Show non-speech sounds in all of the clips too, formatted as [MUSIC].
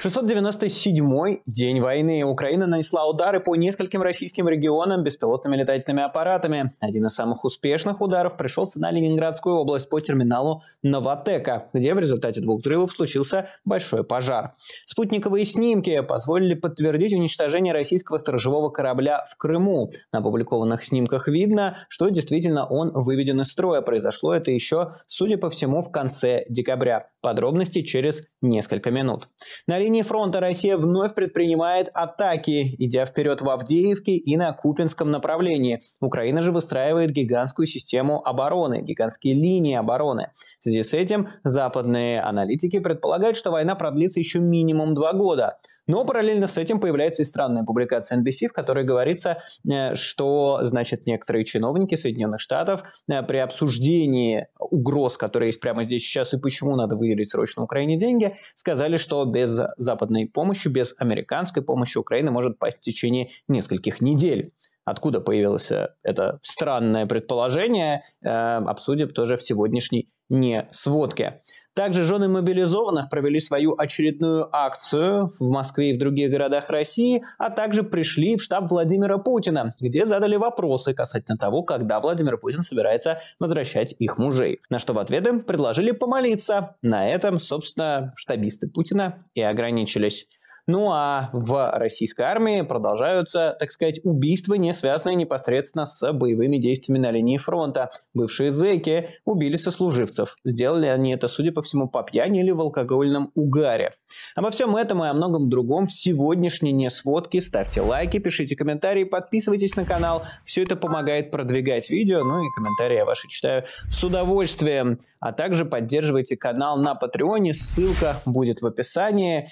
697-й день войны. Украина нанесла удары по нескольким российским регионам беспилотными летательными аппаратами. Один из самых успешных ударов пришелся на Ленинградскую область по терминалу «Новотека», где в результате двух взрывов случился большой пожар. Спутниковые снимки позволили подтвердить уничтожение российского сторожевого корабля в Крыму. На опубликованных снимках видно, что действительно он выведен из строя. Произошло это еще, судя по всему, в конце декабря. Подробности через несколько минут. На линии фронта Россия вновь предпринимает атаки, идя вперед в Авдеевке и на Купинском направлении. Украина же выстраивает гигантскую систему обороны, гигантские линии обороны. В связи с этим западные аналитики предполагают, что война продлится еще минимум два года. Но параллельно с этим появляется и странная публикация NBC, в которой говорится, э, что, значит, некоторые чиновники Соединенных Штатов э, при обсуждении угроз, которые есть прямо здесь сейчас, и почему надо выделить срочно Украине деньги, сказали, что без западной помощи, без американской помощи Украина может пасть в течение нескольких недель. Откуда появилось э, это странное предположение, э, обсудим тоже в сегодняшней не сводке. Также жены мобилизованных провели свою очередную акцию в Москве и в других городах России, а также пришли в штаб Владимира Путина, где задали вопросы касательно того, когда Владимир Путин собирается возвращать их мужей. На что в ответ им предложили помолиться. На этом, собственно, штабисты Путина и ограничились. Ну а в российской армии продолжаются, так сказать, убийства, не связанные непосредственно с боевыми действиями на линии фронта. Бывшие зэки убили сослуживцев. Сделали они это, судя по всему, по пьяни или в алкогольном угаре. Обо всем этом и о многом другом в сегодняшней несводке. Ставьте лайки, пишите комментарии, подписывайтесь на канал. Все это помогает продвигать видео, ну и комментарии я ваши читаю с удовольствием. А также поддерживайте канал на Патреоне, ссылка будет в описании.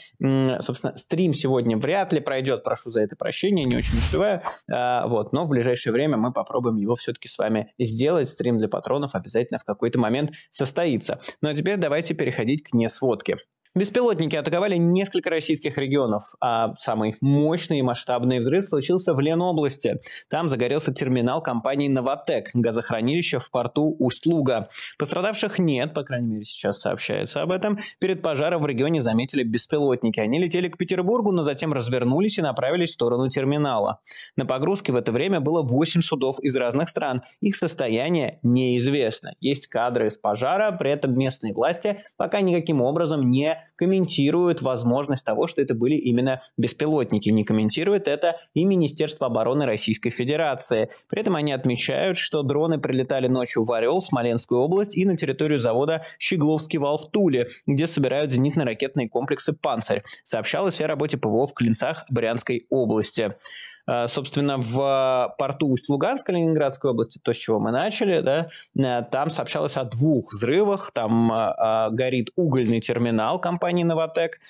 Собственно, Стрим сегодня вряд ли пройдет, прошу за это прощения, не очень успеваю. А, вот, но в ближайшее время мы попробуем его все-таки с вами сделать. Стрим для патронов обязательно в какой-то момент состоится. Ну а теперь давайте переходить к несводке. Беспилотники атаковали несколько российских регионов, а самый мощный и масштабный взрыв случился в Ленобласти. Там загорелся терминал компании «Новотек», газохранилище в порту Усть-Луга. Пострадавших нет, по крайней мере, сейчас сообщается об этом. Перед пожаром в регионе заметили беспилотники. Они летели к Петербургу, но затем развернулись и направились в сторону терминала. На погрузке в это время было 8 судов из разных стран. Их состояние неизвестно. Есть кадры из пожара, при этом местные власти пока никаким образом не комментируют возможность того, что это были именно беспилотники. Не комментирует это и Министерство обороны Российской Федерации. При этом они отмечают, что дроны прилетали ночью в Орел, Смоленскую область и на территорию завода «Щегловский вал» в Туле, где собирают зенитно-ракетные комплексы «Панцирь». Сообщалось о работе ПВО в Клинцах Брянской области. А, собственно, в порту Усть-Луганск Ленинградской области, то, с чего мы начали, да, э, там сообщалось о двух взрывах, там э, э, горит угольный терминал компании «Новотек»,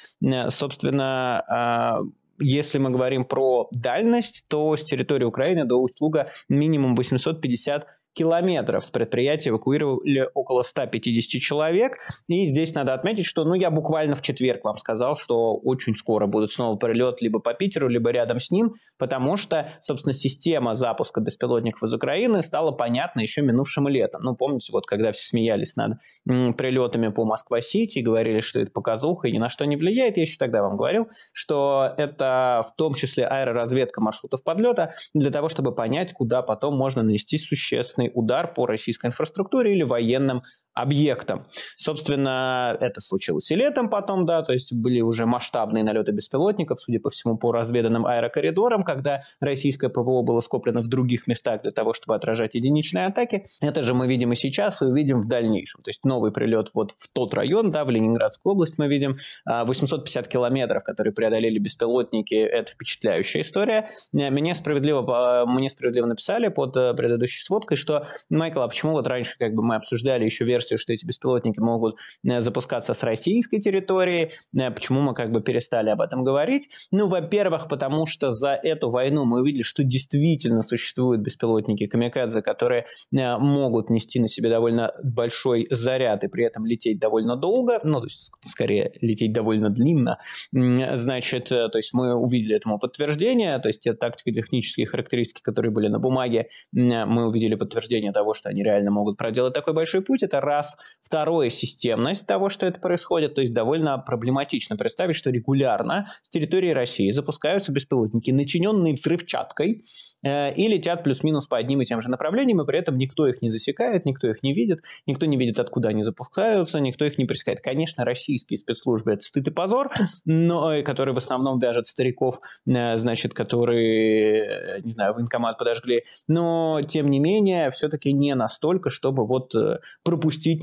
собственно, если мы говорим про дальность, то с территории Украины до Усть-Луга минимум 850 километров. С предприятия эвакуировали около 150 человек. И здесь надо отметить, что ну, я буквально в четверг вам сказал, что очень скоро будет снова прилет либо по Питеру, либо рядом с ним, потому что, собственно, система запуска беспилотников из Украины стала понятна еще минувшим летом. Ну, помните, вот когда все смеялись над м, прилетами по Москва-Сити, и говорили, что это показуха и ни на что не влияет. Я еще тогда вам говорил, что это в том числе аэроразведка маршрутов подлета для того, чтобы понять, куда потом можно нанести существенный военный удар по российской инфраструктуре или военным объектом. Собственно, это случилось и летом потом, да, то есть были уже масштабные налеты беспилотников, судя по всему, по разведанным аэрокоридорам, когда российское ПВО было скоплено в других местах для того, чтобы отражать единичные атаки. Это же мы видим и сейчас, и увидим в дальнейшем. То есть новый прилет вот в тот район, да, в Ленинградскую область мы видим 850 а, километров, которые преодолели беспилотники, это впечатляющая история. Э, мне справедливо, э, мне справедливо написали под э, предыдущей сводкой, что, Майкл, а почему вот раньше как бы мы обсуждали еще версию версию, что эти беспилотники могут э, запускаться с российской территории. Э, почему мы как бы перестали об этом говорить? Ну, во-первых, потому что за эту войну мы увидели, что действительно существуют беспилотники камикадзе, которые э, могут нести на себе довольно большой заряд и при этом лететь довольно долго, ну, то есть, скорее, лететь довольно длинно. Значит, то есть мы увидели этому подтверждение, то есть те тактико-технические характеристики, которые были на бумаге, мы увидели подтверждение того, что они реально могут проделать такой большой путь. Это раз. Второе – системность того, что это происходит. То есть довольно проблематично представить, что регулярно с территории России запускаются беспилотники, начиненные взрывчаткой, э, и летят плюс-минус по одним и тем же направлениям, и при этом никто их не засекает, никто их не видит, никто не видит, откуда они запускаются, никто их не пресекает. Конечно, российские спецслужбы – это стыд и позор, но, э, которые в основном вяжут стариков, э, значит, которые, э, не знаю, военкомат подожгли. Но, тем не менее, все-таки не настолько, чтобы вот э, пропустить допустить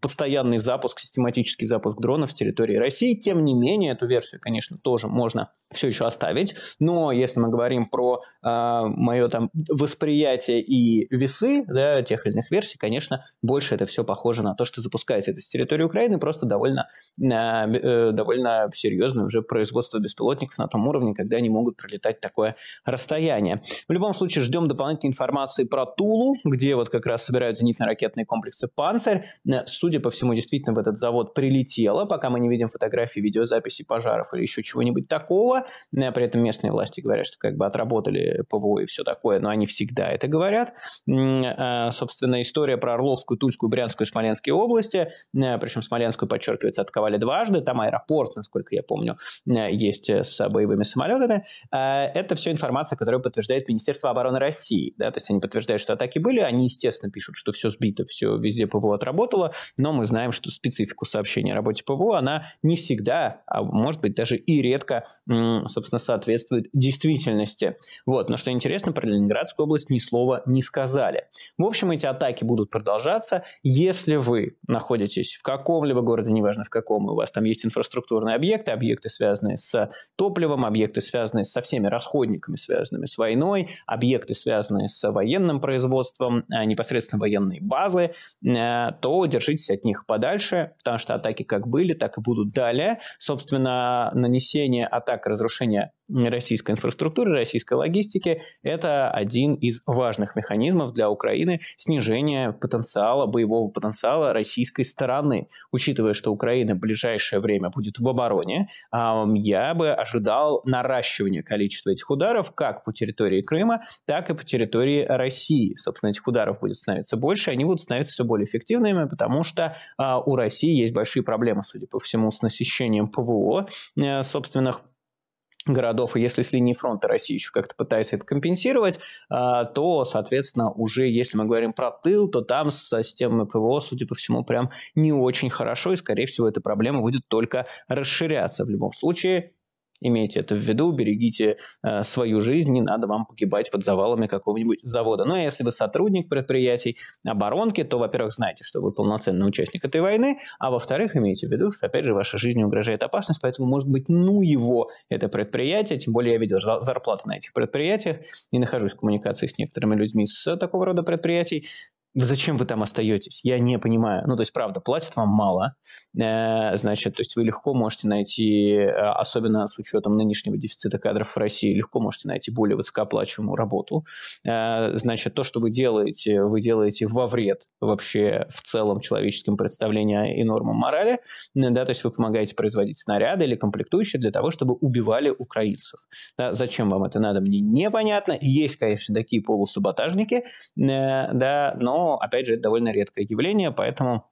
постоянный запуск, систематический запуск дронов с территории России. Тем не менее, эту версию, конечно, тоже можно все еще оставить. Но если мы говорим про э, а, мое там восприятие и весы да, тех или иных версий, конечно, больше это все похоже на то, что запускается это с территории Украины, просто довольно, а, э, довольно серьезное уже производство беспилотников на том уровне, когда они могут пролетать такое расстояние. В любом случае, ждем дополнительной информации про Тулу, где вот как раз собирают зенитно-ракетные комплексы ПА, Панцирь, э, судя по всему, действительно в этот завод прилетела, пока мы не видим фотографии, видеозаписи пожаров или еще чего-нибудь такого. Э, при этом местные власти говорят, что как бы отработали ПВО и все такое, но они всегда это говорят. Э, собственно, история про Орловскую, Тульскую, Брянскую, Смоленские области, причем Смоленскую, подчеркивается, атаковали дважды, там аэропорт, насколько я помню, есть с боевыми самолетами. Это все информация, которую подтверждает Министерство обороны России. Да? То есть они подтверждают, что атаки были, они, естественно, пишут, что все сбито, все везде ПВО отработала, но мы знаем, что специфику сообщения о работе ПВО, она не всегда, а может быть даже и редко, собственно, соответствует действительности. Вот, но что интересно, про Ленинградскую область ни слова не сказали. В общем, эти атаки будут продолжаться. Если вы находитесь в каком-либо городе, неважно в каком, у вас там есть инфраструктурные объекты, объекты, связанные с топливом, объекты, связанные со всеми расходниками, связанными с войной, объекты, связанные с военным производством, а, непосредственно военные базы, Э, то держитесь от них подальше, потому что атаки как были, так и будут далее. Собственно, нанесение атак и разрушение российской инфраструктуры, российской логистики – это один из важных механизмов для Украины снижения потенциала, боевого потенциала российской стороны. Учитывая, что Украина в ближайшее время будет в обороне, я бы ожидал наращивания количества этих ударов как по территории Крыма, так и по территории России. Собственно, этих ударов будет становиться больше, они будут становиться все более эффективными, потому что а, у России есть большие проблемы, судя по всему, с насыщением ПВО а, собственных городов, и если с линии фронта России еще как-то пытается это компенсировать, а, то, соответственно, уже если мы говорим про тыл, то там с системой ПВО, судя по всему, прям не очень хорошо, и, скорее всего, эта проблема будет только расширяться. В любом случае, Имейте это в виду, берегите э, свою жизнь, не надо вам погибать под завалами какого-нибудь завода. Ну, а если вы сотрудник предприятий оборонки, то, во-первых, знаете, что вы полноценный участник этой войны, а во-вторых, имейте в виду, что, опять же, ваша жизнь угрожает опасность, поэтому, может быть, ну его это предприятие, тем более я видел зарплаты на этих предприятиях, не нахожусь в коммуникации с некоторыми людьми с такого рода предприятий, зачем вы там остаетесь? Я не понимаю. Ну, то есть, правда, платят вам мало, э, значит, то есть вы легко можете найти, э, особенно с учетом нынешнего дефицита кадров в России, легко можете найти более высокооплачиваемую работу. Э, значит, то, что вы делаете, вы делаете во вред вообще в целом человеческим представлениям и нормам морали, да, то есть вы помогаете производить снаряды или комплектующие для того, чтобы убивали украинцев. Да, зачем вам это надо, мне непонятно. Есть, конечно, такие полусаботажники, да, но опять же, это довольно редкое явление, поэтому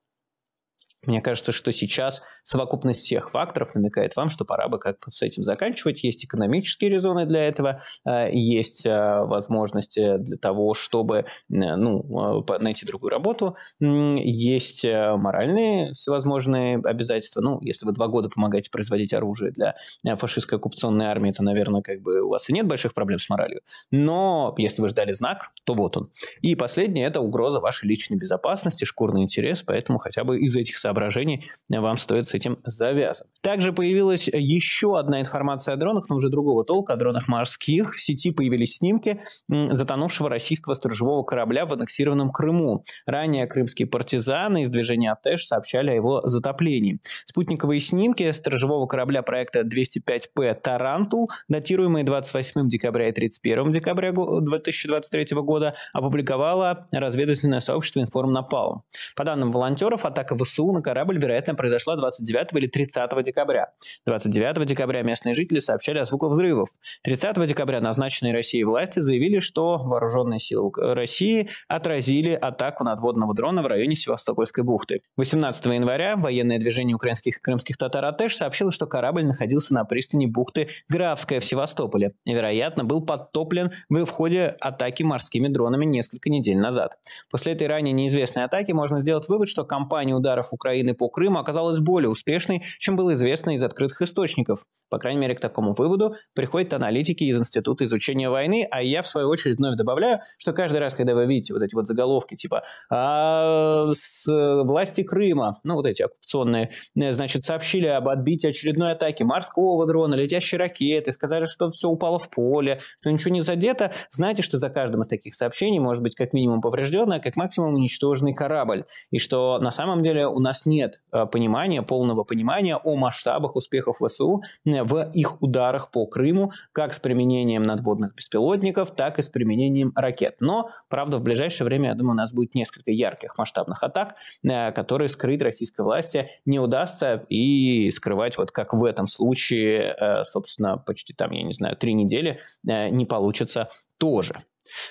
мне кажется, что сейчас совокупность всех факторов намекает вам, что пора бы как с этим заканчивать. Есть экономические резоны для этого, э, есть э, возможности для того, чтобы э, ну, найти другую работу, есть моральные всевозможные обязательства. Ну, если вы два года помогаете производить оружие для фашистской оккупационной армии, то, наверное, как бы у вас и нет больших проблем с моралью. Но если вы ждали знак, то вот он. И последнее – это угроза вашей личной безопасности, шкурный интерес, поэтому хотя бы из этих соображений соображений вам стоит с этим завязывать. Также появилась еще одна информация о дронах, но уже другого толка, о дронах морских. В сети появились снимки затонувшего российского сторожевого корабля в аннексированном Крыму. Ранее крымские партизаны из движения АТЭШ сообщали о его затоплении. Спутниковые снимки сторожевого корабля проекта 205П «Тарантул», датируемые 28 декабря и 31 декабря 2023 года, опубликовало разведывательное сообщество «Информнапалм». По данным волонтеров, атака ВСУ на корабль, вероятно, произошла 29 или 30 декабря. 29 декабря местные жители сообщали о звуках взрывов. 30 декабря назначенные Россией власти заявили, что вооруженные силы России отразили атаку надводного дрона в районе Севастопольской бухты. 18 января военное движение украинских и крымских татар Атеш сообщило, что корабль находился на пристани бухты Графская в Севастополе и, вероятно, был подтоплен в ходе атаки морскими дронами несколько недель назад. После этой ранее неизвестной атаки можно сделать вывод, что компания ударов Украины Украины по Крыму оказалась более успешной, чем было известно из открытых источников. По крайней мере, к такому выводу приходят аналитики из Института изучения войны, а я, в свою очередь, вновь добавляю, что каждый раз, когда вы видите вот эти вот заголовки типа «А, «С власти Крыма», ну, вот эти оккупационные, э, значит, сообщили об отбитии очередной атаки морского дрона, летящей ракеты, сказали, что все упало в поле, что ничего не задето, Знаете, что за каждым из таких сообщений может быть как минимум поврежденный, а как максимум уничтоженный корабль. И что на самом деле у нас нас нет э, понимания, полного понимания о масштабах успехов ВСУ э, в их ударах по Крыму, как с применением надводных беспилотников, так и с применением ракет. Но, правда, в ближайшее время, я думаю, у нас будет несколько ярких масштабных атак, э, которые скрыть российской власти не удастся и скрывать, вот как в этом случае, собственно, почти там, я не знаю, три недели не получится тоже.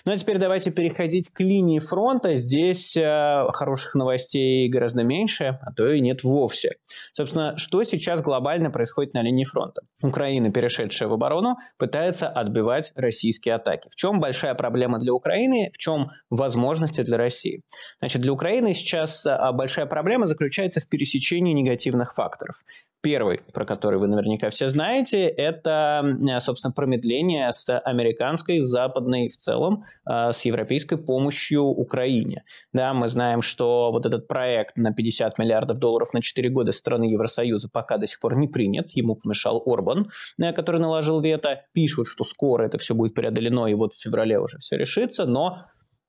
Ну а теперь давайте переходить к линии фронта. Здесь э, хороших новостей гораздо меньше, а то и нет вовсе. Собственно, что сейчас глобально происходит на линии фронта? Украина, перешедшая в оборону, пытается отбивать российские атаки. В чем большая проблема для Украины, в чем возможности для России? Значит, для Украины сейчас э, большая проблема заключается в пересечении негативных факторов. Первый, про который вы наверняка все знаете, это, собственно, промедление с американской, западной в целом целом э, с европейской помощью Украине. Да, мы знаем, что вот этот проект на 50 миллиардов долларов на 4 года страны Евросоюза пока до сих пор не принят, ему помешал Орбан, э, который наложил вето. Пишут, что скоро это все будет преодолено, и вот в феврале уже все решится, но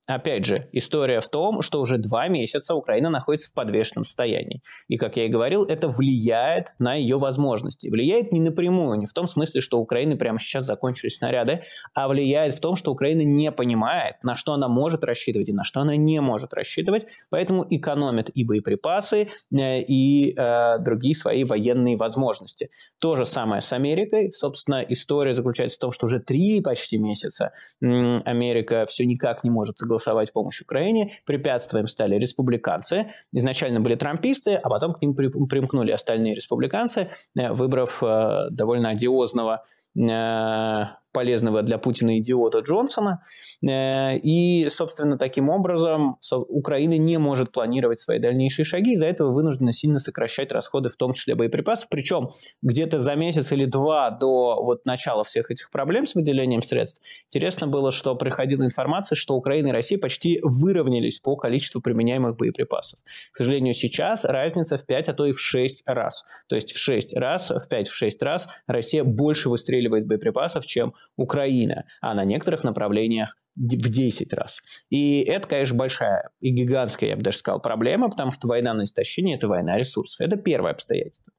Опять же, история в том, что уже два месяца Украина находится в подвешенном состоянии. И, как я и говорил, это влияет на ее возможности. Влияет не напрямую, не в том смысле, что у Украины прямо сейчас закончились снаряды, а влияет в том, что Украина не понимает, на что она может рассчитывать и на что она не может рассчитывать, поэтому экономит и боеприпасы, э, и э, другие свои военные возможности. То же самое с Америкой. Собственно, история заключается в том, что уже три почти месяца Америка все никак не может согласиться голосовать помощь Украине. Препятствием стали республиканцы. Изначально были трамписты, а потом к ним примкнули остальные республиканцы, э, выбрав э, довольно одиозного э, полезного для Путина идиота Джонсона. Э, и, собственно, таким образом Украина не может планировать свои дальнейшие шаги, из-за этого вынуждена сильно сокращать расходы, в том числе боеприпасов. Причем где-то за месяц или два до вот начала всех этих проблем с выделением средств интересно было, что приходила информация, что Украина и Россия почти выровнялись по количеству применяемых боеприпасов. К сожалению, сейчас разница в 5, а то и в 6 раз. То есть в 6 раз, в 5-6 раз Россия больше выстреливает боеприпасов, чем Украина, а на некоторых направлениях в 10 раз. И это, конечно, большая и гигантская, я бы даже сказал, проблема, потому что война на истощение – это война ресурсов. Это первое обстоятельство.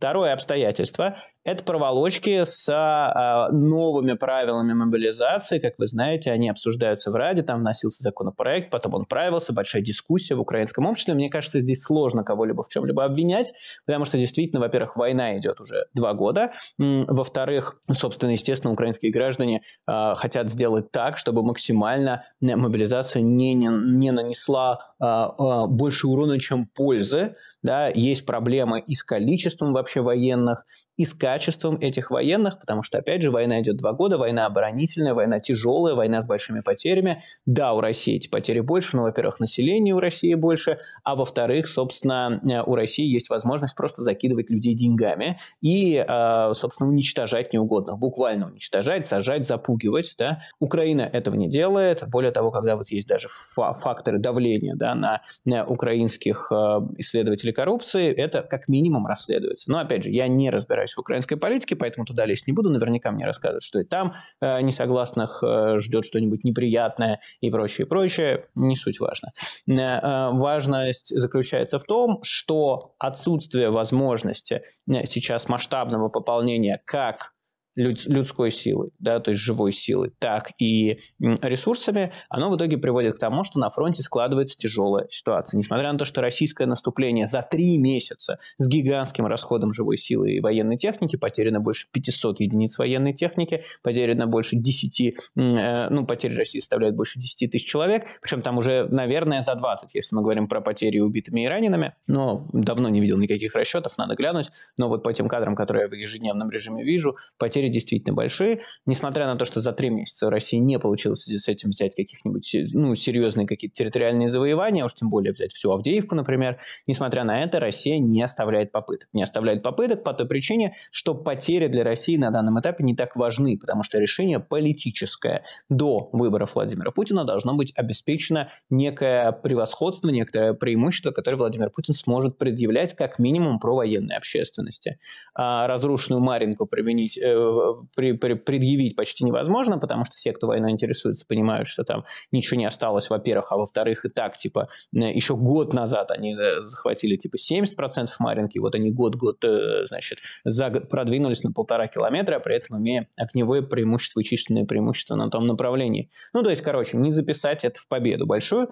Второе обстоятельство – это проволочки с а, новыми правилами мобилизации. Как вы знаете, они обсуждаются в Раде, там вносился законопроект, потом он правился, большая дискуссия в украинском обществе. Мне кажется, здесь сложно кого-либо в чем-либо обвинять, потому что действительно, во-первых, война идет уже два года, во-вторых, собственно, естественно, украинские граждане а, хотят сделать так, чтобы максимально мобилизация не, не, не нанесла а, а, больше урона, чем пользы, да, есть проблемы и с количеством вообще военных, и с качеством этих военных, потому что, опять же, война идет два года, война оборонительная, война тяжелая, война с большими потерями. Да, у России эти потери больше, но, во-первых, население у России больше, а во-вторых, собственно, э, у России есть возможность просто закидывать людей деньгами и, э, собственно, уничтожать неугодных, буквально уничтожать, сажать, запугивать. Да? Украина этого не делает. Более того, когда вот есть даже факторы давления да, на, на украинских э, исследователей коррупции, это как минимум расследуется. Но, опять же, я не разбираюсь разбираюсь в украинской политике, поэтому туда лезть не буду. Наверняка мне расскажут, что и там э, несогласных э, ждет что-нибудь неприятное и прочее, и прочее. Не суть важно. Э, э, важность заключается в том, что отсутствие возможности э, сейчас масштабного пополнения как людской силой, да, то есть живой силой, так и ресурсами, оно в итоге приводит к тому, что на фронте складывается тяжелая ситуация. Несмотря на то, что российское наступление за три месяца с гигантским расходом живой силы и военной техники, потеряно больше 500 единиц военной техники, потеряно больше 10, э, ну, потери России составляют больше 10 тысяч человек, причем там уже, наверное, за 20, если мы говорим про потери убитыми и ранеными, но давно не видел никаких расчетов, надо глянуть, но вот по тем кадрам, которые я в ежедневном режиме вижу, потери потери действительно большие. Несмотря на то, что за три месяца России не получилось с этим взять каких-нибудь ну, серьезные какие-то территориальные завоевания, а уж тем более взять всю Авдеевку, например, несмотря на это, Россия не оставляет попыток. Не оставляет попыток по той причине, что потери для России на данном этапе не так важны, потому что решение политическое до выборов Владимира Путина должно быть обеспечено некое превосходство, некоторое преимущество, которое Владимир Путин сможет предъявлять как минимум про военной общественности. А разрушенную Маринку применить, э, при, при, предъявить почти невозможно, потому что все, кто войной интересуется, понимают, что там ничего не осталось, во-первых, а во-вторых, и так, типа, э, еще год назад они э, захватили, типа, 70% Маринки, вот они год-год, э, значит, за год продвинулись на полтора километра, а при этом имея огневое преимущество и численное преимущество на том направлении. Ну, то есть, короче, не записать это в победу большую,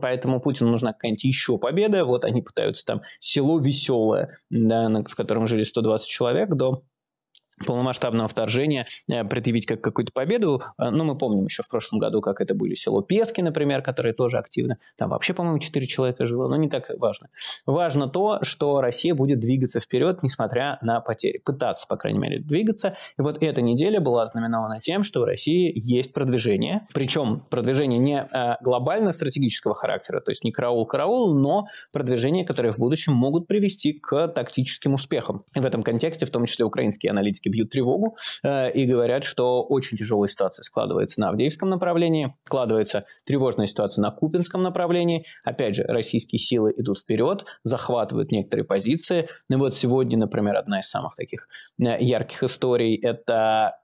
поэтому Путину нужна какая-нибудь еще победа, вот они пытаются там село Веселое, да, в котором жили 120 человек до полномасштабного вторжения э, предъявить как какую-то победу. Э, ну, мы помним еще в прошлом году, как это были село Пески, например, которые тоже активно. Там вообще, по-моему, 4 человека жило, но не так важно. Важно то, что Россия будет двигаться вперед, несмотря на потери. Пытаться, по крайней мере, двигаться. И вот эта неделя была знаменована тем, что в России есть продвижение. Причем продвижение не э, глобально-стратегического характера, то есть не караул-караул, но продвижение, которое в будущем могут привести к тактическим успехам. в этом контексте, в том числе, украинские аналитики бьют тревогу э, и говорят, что очень тяжелая ситуация складывается на Авдеевском направлении, складывается тревожная ситуация на Купинском направлении. Опять же, российские силы идут вперед, захватывают некоторые позиции. Ну вот сегодня, например, одна из самых таких э, ярких историй – это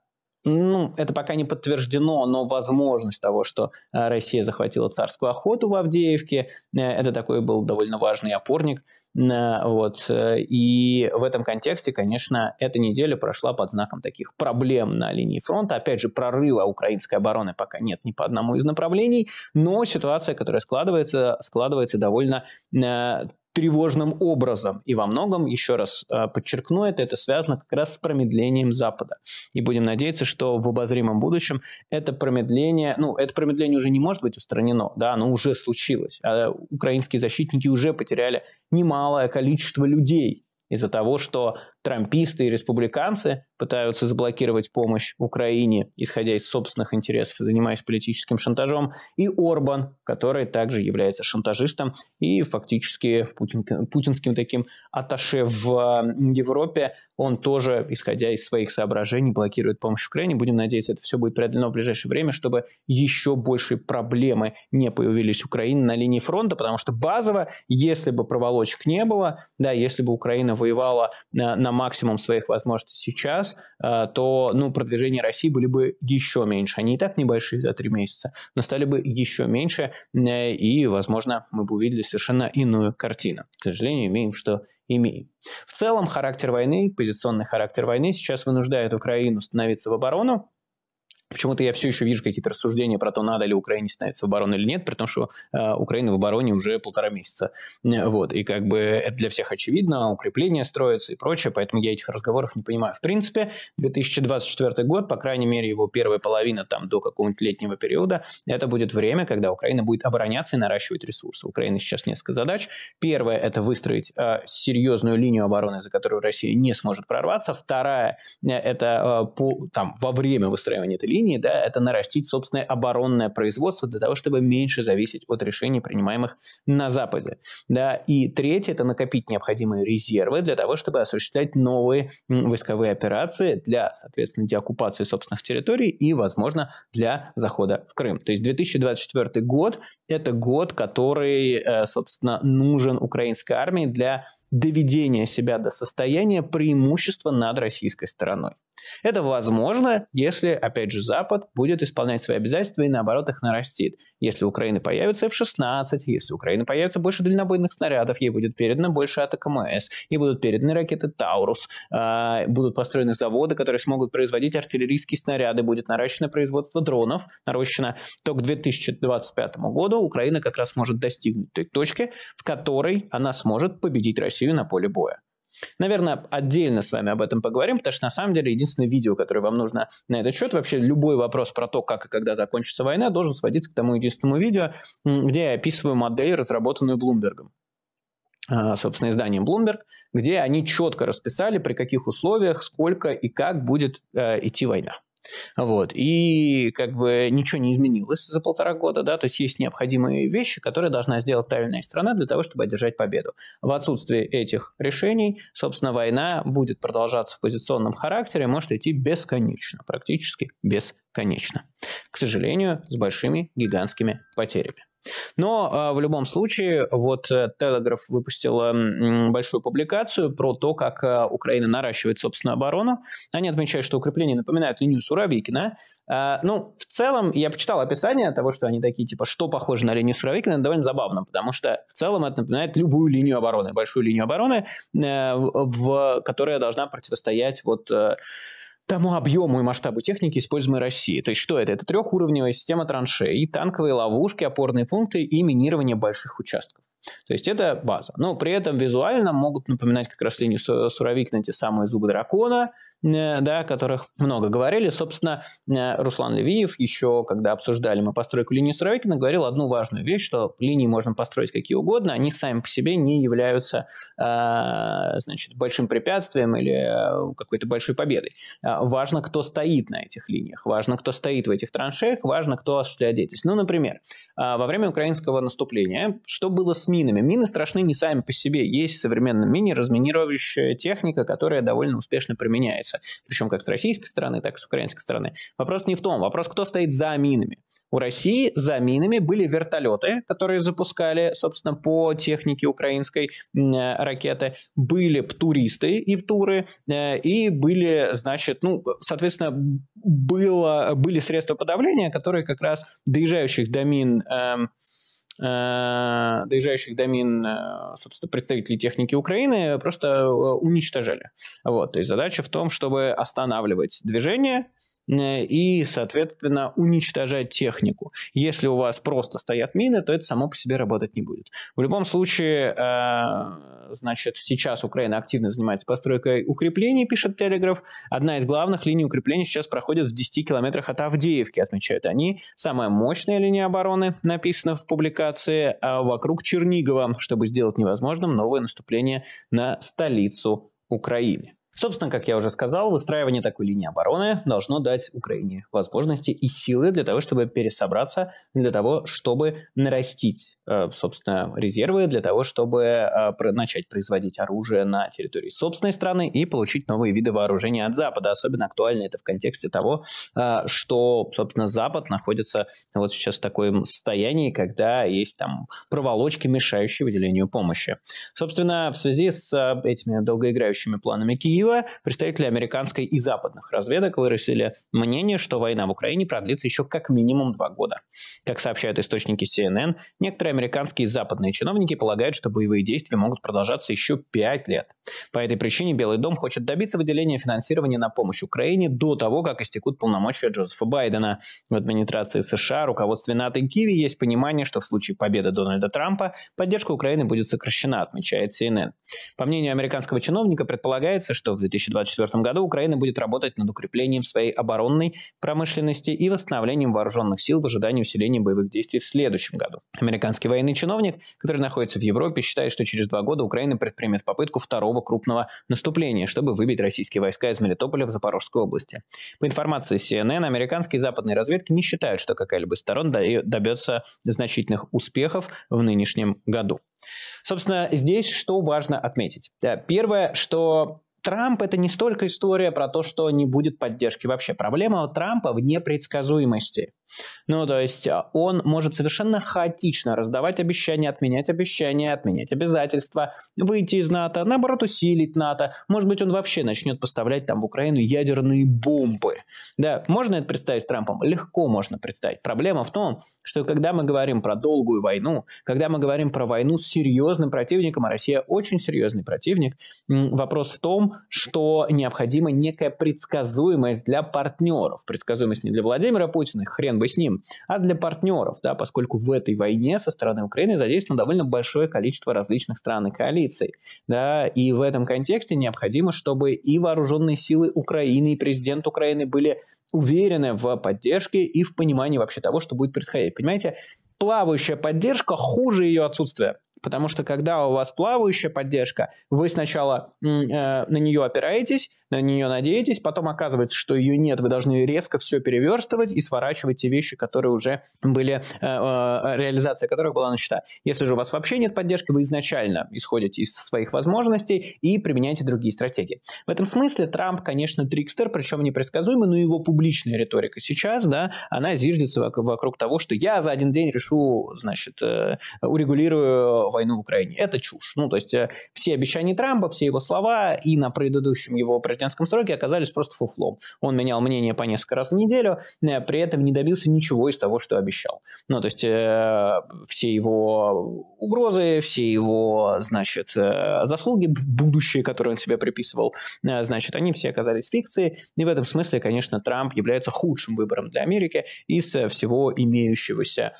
ну, это пока не подтверждено, но возможность того, что э, Россия захватила царскую охоту в Авдеевке, э, это такой был довольно важный опорник Э, вот. Э, и в этом контексте, конечно, эта неделя прошла под знаком таких проблем на линии фронта. Опять же, прорыва украинской обороны пока нет ни по одному из направлений, но ситуация, которая складывается, складывается довольно э, тревожным образом. И во многом, еще раз э, подчеркну это, это связано как раз с промедлением Запада. И будем надеяться, что в обозримом будущем это промедление, ну, это промедление уже не может быть устранено, да, оно уже случилось. А украинские защитники уже потеряли немалое количество людей из-за того, что трамписты и республиканцы пытаются заблокировать помощь Украине, исходя из собственных интересов занимаясь политическим шантажом, и Орбан, который также является шантажистом и фактически путин, путинским таким аташе в Европе, он тоже, исходя из своих соображений, блокирует помощь Украине. Будем надеяться, это все будет преодолено в ближайшее время, чтобы еще больше проблемы не появились Украины на линии фронта, потому что базово, если бы проволочек не было, да, если бы Украина воевала э, на, на максимум своих возможностей сейчас, э, то ну, продвижение России были бы еще меньше. Они и так небольшие за три месяца, но стали бы еще меньше, э, и, возможно, мы бы увидели совершенно иную картину. К сожалению, имеем, что имеем. В целом, характер войны, позиционный характер войны сейчас вынуждает Украину становиться в оборону, Почему-то я все еще вижу какие-то рассуждения про то, надо ли Украине становиться в оборону или нет, при том, что э, Украина в обороне уже полтора месяца. Э, вот, и как бы это для всех очевидно, укрепление строится и прочее, поэтому я этих разговоров не понимаю. В принципе, 2024 год, по крайней мере, его первая половина там до какого-нибудь летнего периода, это будет время, когда Украина будет обороняться и наращивать ресурсы. У Украины сейчас несколько задач. Первое – это выстроить э, серьезную линию обороны, за которую Россия не сможет прорваться. Вторая – э, это э, по, там, во время выстраивания этой линии линии, да, это нарастить собственное оборонное производство для того, чтобы меньше зависеть от решений, принимаемых на Западе. Да. И третье – это накопить необходимые резервы для того, чтобы осуществлять новые войсковые операции для, соответственно, деоккупации собственных территорий и, возможно, для захода в Крым. То есть 2024 год – это год, который, э, собственно, нужен украинской армии для доведения себя до состояния преимущества над российской стороной. Это возможно, если, опять же, Запад будет исполнять свои обязательства и, наоборот, их нарастит. Если Украина появится F-16, если Украина появится больше дальнобойных снарядов, ей будет передана больше атак МС, ей будут переданы ракеты «Таурус», а, будут построены заводы, которые смогут производить артиллерийские снаряды, будет наращено производство дронов, нарощено, то к 2025 году Украина как раз может достигнуть той точки, в которой она сможет победить Россию Россию на поле боя. Наверное, отдельно с вами об этом поговорим, потому что на самом деле единственное видео, которое вам нужно на этот счет, вообще любой вопрос про то, как и когда закончится война, должен сводиться к тому единственному видео, где я описываю модель, разработанную Блумбергом а, собственно, изданием Bloomberg, где они четко расписали, при каких условиях, сколько и как будет э, идти война. Вот. И как бы ничего не изменилось за полтора года, да, то есть есть необходимые вещи, которые должна сделать та или иная страна для того, чтобы одержать победу. В отсутствии этих решений, собственно, война будет продолжаться в позиционном характере, может идти бесконечно, практически бесконечно. К сожалению, с большими гигантскими потерями. Но а, в любом случае, вот э, Telegraph выпустил большую публикацию про то, как а, Украина наращивает собственную оборону. Они отмечают, что укрепление напоминает линию Суровикина. А, ну, в целом, я почитал описание того, что они такие, типа, что похоже на линию Суровикина, довольно забавно, потому что в целом это напоминает любую линию обороны, большую линию обороны, э, в, которая должна противостоять вот э, тому объему и масштабу техники, используемой Россией. То есть что это? Это трехуровневая система траншей, танковые ловушки, опорные пункты и минирование больших участков. То есть это база. Но при этом визуально могут напоминать как раз линию Суровикина, те самые зубы дракона – Э, да, о которых много говорили. Собственно, э, Руслан Левиев еще, когда обсуждали мы постройку линии Суровикина, говорил одну важную вещь, что линии можно построить какие угодно, они сами по себе не являются э, значит, большим препятствием или какой-то большой победой. Важно, кто стоит на этих линиях, важно, кто стоит в этих траншеях, важно, кто осуществляет деятельность. Ну, например, во время украинского наступления, что было с минами? Мины страшны не сами по себе. Есть в современном мине техника, которая довольно успешно применяется меняется. Причем как с российской стороны, так и с украинской стороны. Вопрос не в том. Вопрос, кто стоит за минами. У России за минами были вертолеты, которые запускали, собственно, по технике украинской э, ракеты. Были птуристы и птуры, э, и были, значит, ну, соответственно, было, были средства подавления, которые как раз доезжающих до мин э, доезжающих э, до мин, э, собственно, представителей техники Украины просто э, уничтожали. Вот, то есть задача в том, чтобы останавливать движение, Э, и, соответственно, уничтожать технику. Если у вас просто стоят мины, то это само по себе работать не будет. В любом случае, э, значит, сейчас Украина активно занимается постройкой укреплений, пишет Телеграф. Одна из главных линий укреплений сейчас проходит в 10 километрах от Авдеевки, отмечают они. Самая мощная линия обороны, написана в публикации, а вокруг Чернигова, чтобы сделать невозможным новое наступление на столицу Украины. Собственно, как я уже сказал, выстраивание такой линии обороны должно дать Украине возможности и силы для того, чтобы пересобраться, для того, чтобы нарастить Э, собственно, резервы для того, чтобы э, начать производить оружие на территории собственной страны и получить новые виды вооружения от Запада. Особенно актуально это в контексте того, э, что, собственно, Запад находится вот сейчас в таком состоянии, когда есть там проволочки, мешающие выделению помощи. Собственно, в связи с этими долгоиграющими планами Киева представители американской и западных разведок выразили мнение, что война в Украине продлится еще как минимум два года. Как сообщают источники CNN, некоторые американские и западные чиновники полагают, что боевые действия могут продолжаться еще пять лет. По этой причине Белый дом хочет добиться выделения финансирования на помощь Украине до того, как истекут полномочия Джозефа Байдена. В администрации США, руководстве НАТО и Киви есть понимание, что в случае победы Дональда Трампа поддержка Украины будет сокращена, отмечает CNN. По мнению американского чиновника, предполагается, что в 2024 году Украина будет работать над укреплением своей оборонной промышленности и восстановлением вооруженных сил в ожидании усиления боевых действий в следующем году. Американский Америки. Военный чиновник, который находится в Европе, считает, что через два года Украина предпримет попытку второго крупного наступления, чтобы выбить российские войска из Мелитополя в Запорожской области. По информации CNN, американские и западные разведки не считают, что какая-либо из сторон добьется значительных успехов в нынешнем году. Собственно, здесь что важно отметить. Э, первое, что Трамп это не столько история про то, что не будет поддержки вообще. Проблема у Трампа в непредсказуемости. Ну, то есть э, он может совершенно хаотично раздавать обещания, отменять обещания, отменять обязательства, выйти из НАТО, наоборот, усилить НАТО. Может быть, он вообще начнет поставлять там в Украину ядерные бомбы. Да, можно это представить Трампом? Легко можно представить. Проблема в том, что когда мы говорим про долгую войну, когда мы говорим про войну с серьезным противником, а Россия очень серьезный противник, вопрос в том, что необходима некая предсказуемость для партнеров. Предсказуемость не для Владимира Путина, хрен бы с ним, а для партнеров, да, поскольку в этой войне со стороны Украины задействовано довольно большое количество различных стран и коалиций, да, и в этом контексте необходимо, чтобы и вооруженные силы Украины, и президент Украины были уверены в поддержке и в понимании вообще того, что будет происходить. Понимаете, плавающая поддержка хуже ее отсутствия. Потому что когда у вас плавающая поддержка, вы сначала э, на нее опираетесь, на нее надеетесь, потом оказывается, что ее нет, вы должны резко все переверстывать и сворачивать те вещи, которые уже были, э, э, реализация которых была начата. Если же у вас вообще нет поддержки, вы изначально исходите из своих возможностей и применяете другие стратегии. В этом смысле Трамп, конечно, трикстер, причем непредсказуемый, но его публичная риторика сейчас, да, она зиждется вокруг того, что я за один день решу, значит, э, урегулирую войну в Украине. Это чушь. Ну, то есть э, все обещания Трампа, все его слова и на предыдущем его президентском сроке оказались просто фуфлом. Он менял мнение по несколько раз в неделю, э, при этом не добился ничего из того, что обещал. Ну, то есть э, все его угрозы, все его, значит, э, заслуги будущее, которые он себе приписывал, значит, они все оказались фикцией. И в этом смысле, конечно, Трамп является худшим выбором для Америки из всего имеющегося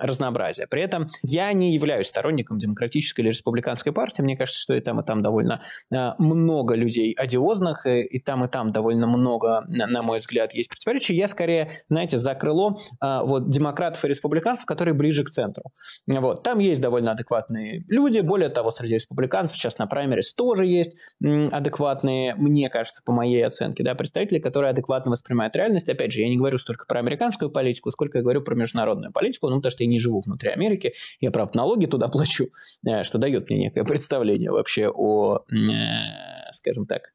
разнообразия. При этом я не являюсь сторонником демократической или республиканской партии. Мне кажется, что и там, и там довольно э, много людей одиозных, и, э, и там, и там довольно много, на, мой взгляд, есть противоречия. Я скорее, знаете, за крыло э, вот демократов и республиканцев, которые ближе к центру. Вот. Там есть довольно адекватные люди. Более того, среди республиканцев сейчас на праймерис тоже есть адекватные, мне кажется, по моей оценке, да, представители, которые адекватно воспринимают реальность. Опять же, я не говорю столько про американскую политику, сколько я говорю про международную политику, ну, потому что я не живу внутри Америки, я, правда, налоги туда туда плачу, э, что дает мне некое представление вообще о, э, скажем так,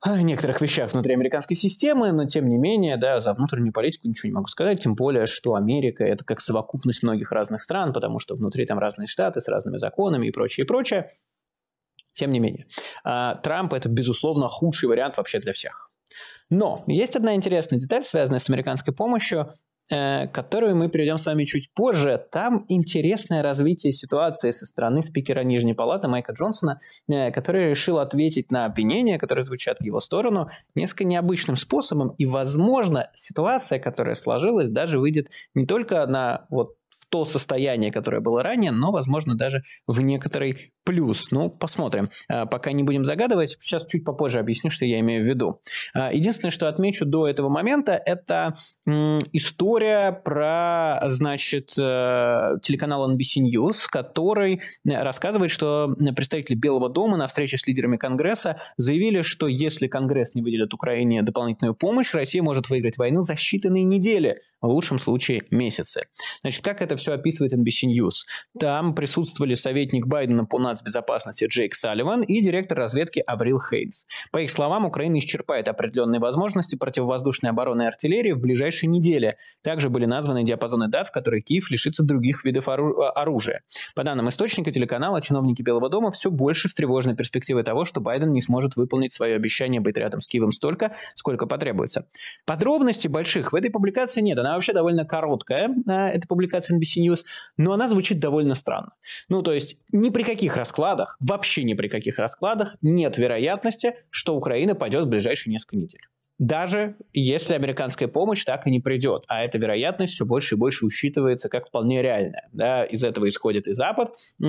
о некоторых вещах внутри американской системы, но тем не менее, да, за внутреннюю политику ничего не могу сказать, тем более, что Америка это как совокупность многих разных стран, потому что внутри там разные штаты с разными законами и прочее, и прочее. Тем не менее, э, Трамп это, безусловно, худший вариант вообще для всех. Но есть одна интересная деталь, связанная с американской помощью. Э, которую мы перейдем с вами чуть позже. Там интересное развитие ситуации со стороны спикера Нижней Палаты Майка Джонсона, э, который решил ответить на обвинения, которые звучат в его сторону, несколько необычным способом. И, возможно, ситуация, которая сложилась, даже выйдет не только на вот то состояние, которое было ранее, но, возможно, даже в некоторой плюс. Ну, посмотрим. Э, пока не будем загадывать. Сейчас чуть попозже объясню, что я имею в виду. Э, единственное, что отмечу до этого момента, это история про, значит, э, телеканал NBC News, который рассказывает, что представители Белого дома на встрече с лидерами Конгресса заявили, что если Конгресс не выделит Украине дополнительную помощь, Россия может выиграть войну за считанные недели в лучшем случае месяцы. Значит, как это все описывает NBC News? Там присутствовали советник Байдена по безопасности Джейк Салливан и директор разведки Аврил Хейнс. По их словам, Украина исчерпает определенные возможности противовоздушной обороны и артиллерии в ближайшей неделе. Также были названы диапазоны дат, в которые Киев лишится других видов а, оружия. По данным источника телеканала, чиновники Белого дома все больше встревожены перспективой того, что Байден не сможет выполнить свое обещание быть рядом с Киевом столько, сколько потребуется. Подробностей больших в этой публикации нет. Она вообще довольно короткая, а, эта публикация NBC News, но она звучит довольно странно. Ну, то есть ни при каких раскладах, вообще ни при каких раскладах нет вероятности, что Украина пойдет в ближайшие несколько недель даже если американская помощь так и не придет. А эта вероятность все больше и больше учитывается как вполне реальная. Да? Из этого исходит и Запад, э,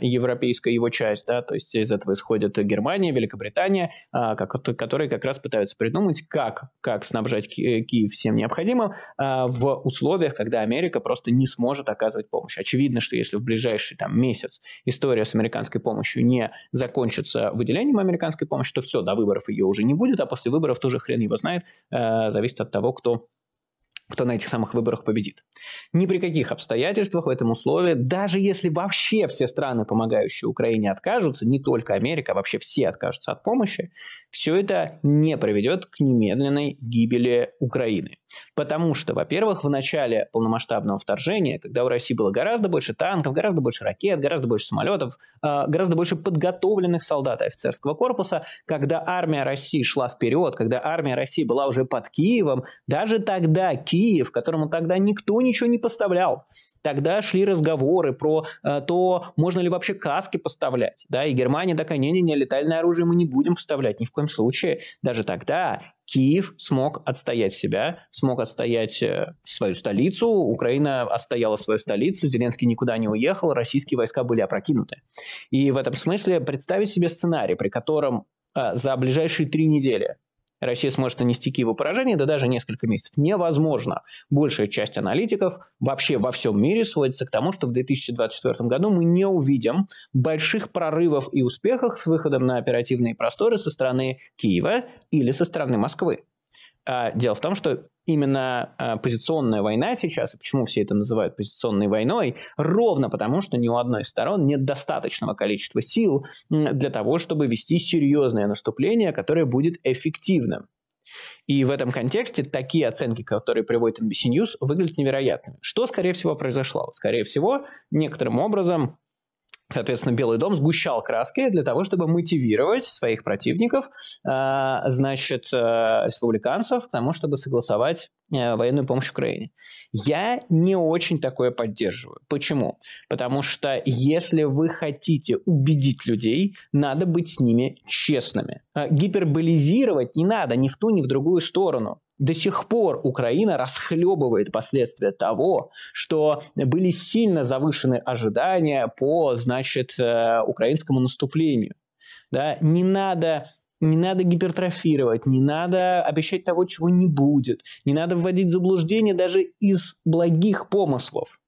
европейская его часть, да? то есть из этого исходит Германия, Великобритания, а, которые как раз пытаются придумать, как, как снабжать э, Киев всем необходимым а, в условиях, когда Америка просто не сможет оказывать помощь. Очевидно, что если в ближайший там, месяц история с американской помощью не закончится выделением американской помощи, то все, до выборов ее уже не будет, а после выборов тоже хрен ni bo znajer, zavista od tog кто на этих самых выборах победит. Ни при каких обстоятельствах в этом условии, даже если вообще все страны, помогающие Украине, откажутся, не только Америка, а вообще все откажутся от помощи, все это не приведет к немедленной гибели Украины. Потому что, во-первых, в начале полномасштабного вторжения, когда у России было гораздо больше танков, гораздо больше ракет, гораздо больше самолетов, а, гораздо больше подготовленных солдат и офицерского корпуса, когда армия России шла вперед, когда армия России была уже под Киевом, даже тогда Киев в котором тогда никто ничего не поставлял. Тогда шли разговоры про э, то, можно ли вообще каски поставлять. Да, и Германия такая, не-не-не, летальное оружие мы не будем поставлять ни в коем случае. Даже тогда Киев смог отстоять себя, смог отстоять э, свою столицу, Украина отстояла свою столицу, Зеленский никуда не уехал, российские войска были опрокинуты. И в этом смысле представить себе сценарий, при котором э, за ближайшие три недели Россия сможет нанести Киеву поражение, да даже несколько месяцев. Невозможно. Большая часть аналитиков вообще во всем мире сводится к тому, что в 2024 году мы не увидим больших прорывов и успехов с выходом на оперативные просторы со стороны Киева или со стороны Москвы. А, дело в том, что именно а, позиционная война сейчас, почему все это называют позиционной войной, ровно потому, что ни у одной из сторон нет достаточного количества сил для того, чтобы вести серьезное наступление, которое будет эффективным. И в этом контексте такие оценки, которые приводит NBC News, выглядят невероятными. Что, скорее всего, произошло? Скорее всего, некоторым образом Соответственно, Белый дом сгущал краски для того, чтобы мотивировать своих противников, э, значит, э, республиканцев к тому, чтобы согласовать э, военную помощь Украине. Я не очень такое поддерживаю. Почему? Потому что если вы хотите убедить людей, надо быть с ними честными. Гиперболизировать не надо ни в ту, ни в другую сторону. До сих пор Украина расхлебывает последствия того, что были сильно завышены ожидания по, значит, э, украинскому наступлению. Да? Не надо не надо гипертрофировать, не надо обещать того, чего не будет, не надо вводить заблуждение даже из благих помыслов.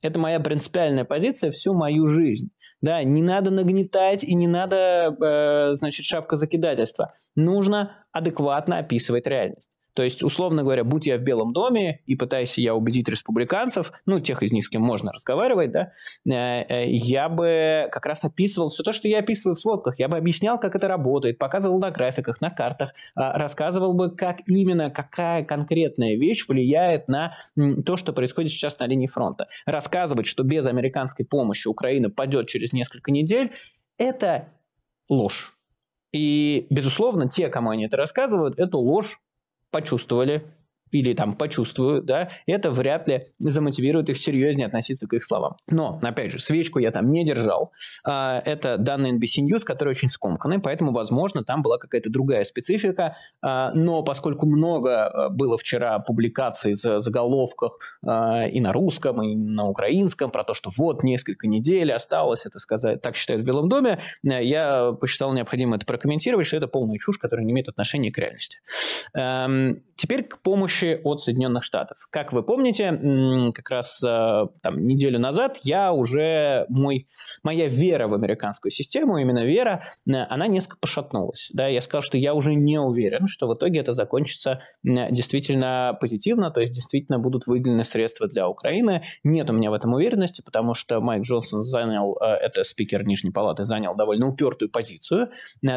Это моя принципиальная позиция всю мою жизнь. Да, не надо нагнетать и не надо, э, значит, шапка закидательства. Нужно адекватно описывать реальность. То есть, условно говоря, будь я в Белом доме и пытаюсь я убедить республиканцев, ну, тех из них, с кем можно разговаривать, да, э, э, я бы как раз описывал все то, что я описываю в сводках. Я бы объяснял, как это работает, показывал на графиках, на картах, а, рассказывал бы, как именно, какая конкретная вещь влияет на то, что происходит сейчас на линии фронта. Рассказывать, что без американской помощи Украина падет через несколько недель, это ложь. И, безусловно, те, кому они это рассказывают, эту ложь почувствовали, или там почувствую, да, это вряд ли замотивирует их серьезнее относиться к их словам. Но, опять же, свечку я там не держал. А, это данные NBC News, которые очень скомканы, поэтому, возможно, там была какая-то другая специфика. А, но поскольку много а, было вчера публикаций в заголовках и на русском, и на украинском про то, что вот несколько недель осталось, это сказать, так считают в Белом доме, я посчитал необходимо это прокомментировать, что это полная чушь, которая не имеет отношения к реальности. Эм, теперь к помощи помощи от Соединенных Штатов. Как вы помните, как раз э, там, неделю назад я уже, мой, моя вера в американскую систему, именно вера, э, она несколько пошатнулась. Да? Я сказал, что я уже не уверен, что в итоге это закончится действительно позитивно, то есть действительно будут выделены средства для Украины. Нет у меня в этом уверенности, потому что Майк Джонсон занял, э, это спикер Нижней Палаты, занял довольно упертую позицию.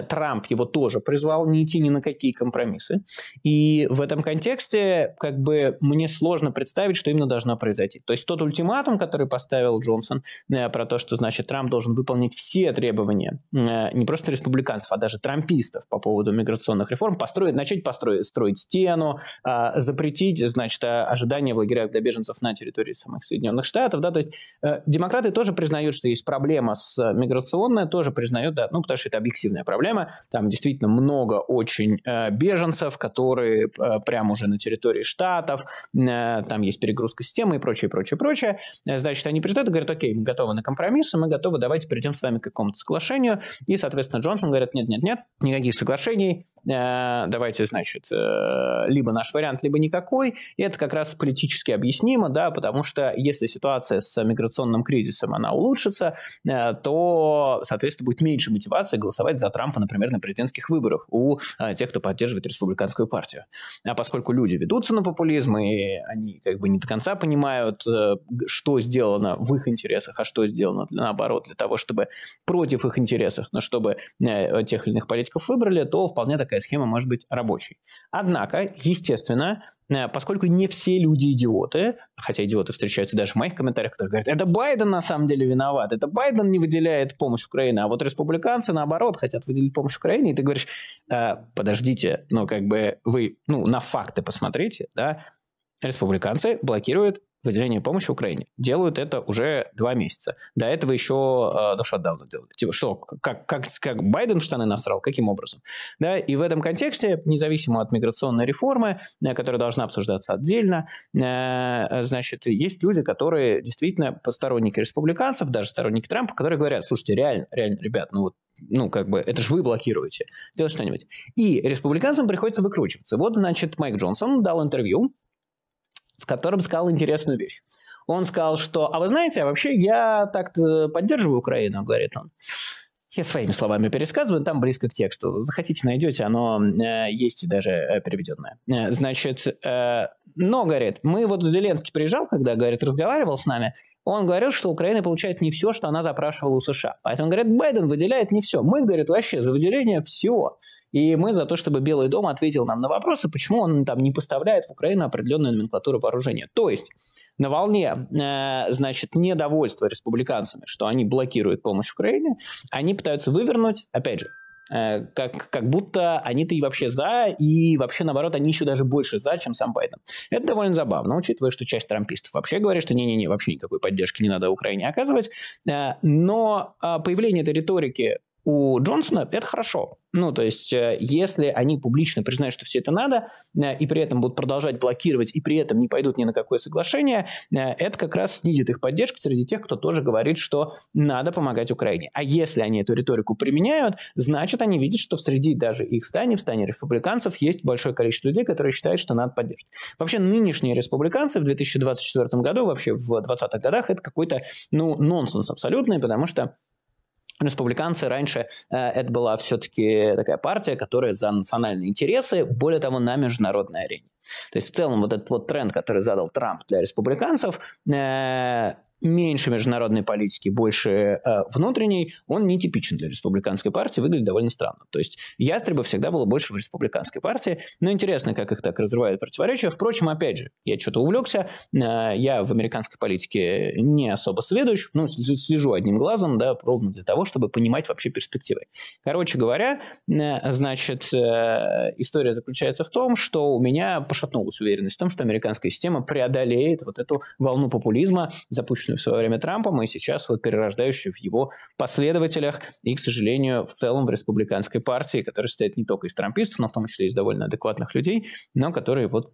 Трамп его тоже призвал не идти ни на какие компромиссы. И в этом контексте как бы, мне сложно представить, что именно должно произойти. То есть тот ультиматум, который поставил Джонсон э, про то, что, значит, Трамп должен выполнить все требования э, не просто республиканцев, а даже трампистов по поводу миграционных реформ, построить, начать построить, строить стену, э, запретить, значит, ожидание в лагерях для беженцев на территории самых Соединенных Штатов, да, то есть э, демократы тоже признают, что есть проблема с э, миграционная, тоже признают, да, ну, потому что это объективная проблема, там действительно много очень э, беженцев, которые э, прямо уже на территории территории штатов, э, там есть перегрузка системы и прочее, прочее, прочее. Э, значит, они приезжают и говорят, окей, мы готовы на компромиссы, мы готовы, давайте придем с вами к какому-то соглашению. И, соответственно, Джонсон говорит, нет-нет-нет, никаких соглашений, Э, давайте, значит, э, либо наш вариант, либо никакой. И это как раз политически объяснимо, да, потому что если ситуация с миграционным кризисом, она улучшится, э, то, соответственно, будет меньше мотивации голосовать за Трампа, например, на президентских выборах у тех, кто поддерживает республиканскую партию. А поскольку люди ведутся на популизм, и они как бы не до конца понимают, что сделано в их интересах, а что сделано наоборот для того, чтобы против их интересов, но чтобы тех или иных политиков выбрали, то вполне такая такая схема может быть рабочей. Однако, естественно, э, поскольку не все люди идиоты, хотя идиоты встречаются даже в моих комментариях, которые говорят, это Байден на самом деле виноват, это Байден не выделяет помощь Украине, а вот республиканцы наоборот хотят выделить помощь Украине, и ты говоришь, э, подождите, ну как бы вы, ну на факты посмотрите, да, республиканцы блокируют выделение помощи Украине. Делают это уже два месяца. До этого еще э, до шатдауна делали. Типа, что, как, как, как Байден в штаны насрал, каким образом? Да, и в этом контексте, независимо от миграционной реформы, э, которая должна обсуждаться отдельно, э, значит, есть люди, которые действительно сторонники республиканцев, даже сторонники Трампа, которые говорят, слушайте, реально, реально, ребят, ну вот ну, как бы, это же вы блокируете, делать что-нибудь. И республиканцам приходится выкручиваться. Вот, значит, Майк Джонсон дал интервью в котором сказал интересную вещь. Он сказал, что, а вы знаете, а вообще я так поддерживаю Украину, говорит он. Я своими словами пересказываю, там близко к тексту. Захотите, найдете, оно э, есть и даже э, переведенное. Э, значит, э, но, говорит, мы вот Зеленский приезжал, когда, говорит, разговаривал с нами, он говорил, что Украина получает не все, что она запрашивала у США. Поэтому, говорит, Байден выделяет не все. Мы, говорит, вообще за выделение всего. И мы за то, чтобы Белый дом ответил нам на вопросы, почему он там не поставляет в Украину определенную номенклатуру вооружения. То есть на волне, э, значит, недовольства республиканцами, что они блокируют помощь Украине, они пытаются вывернуть, опять же, э, как, как будто они-то и вообще за, и вообще, наоборот, они еще даже больше за, чем сам Байден. Это довольно забавно, учитывая, что часть трампистов вообще говорит, что не-не-не, вообще никакой поддержки не надо Украине оказывать. Э, но появление этой риторики у Джонсона это хорошо. Ну, то есть, э, если они публично признают, что все это надо, э, и при этом будут продолжать блокировать, и при этом не пойдут ни на какое соглашение, э, это как раз снизит их поддержку среди тех, кто тоже говорит, что надо помогать Украине. А если они эту риторику применяют, значит, они видят, что среди даже их стани, в стане республиканцев, есть большое количество людей, которые считают, что надо поддерживать. Вообще, нынешние республиканцы в 2024 году, вообще в 20-х годах, это какой-то, ну, нонсенс абсолютный, потому что Республиканцы раньше э, это была все-таки такая партия, которая за национальные интересы, более того, на международной арене. То есть в целом вот этот вот тренд, который задал Трамп для республиканцев, э, меньше международной политики, больше э, внутренней, он нетипичен для республиканской партии, выглядит довольно странно. То есть ястребы всегда было больше в республиканской партии, но интересно, как их так разрывают противоречия. Впрочем, опять же, я что-то увлекся, э, я в американской политике не особо сведущ, ну, слежу одним глазом, да, ровно для того, чтобы понимать вообще перспективы. Короче говоря, э, значит, э, история заключается в том, что у меня пошатнулась уверенность в том, что американская система преодолеет вот эту волну популизма, запущенную в свое время Трампом, и сейчас вот перерождающий в его последователях, и, к сожалению, в целом в республиканской партии, которая состоит не только из трампистов, но в том числе из довольно адекватных людей, но которые вот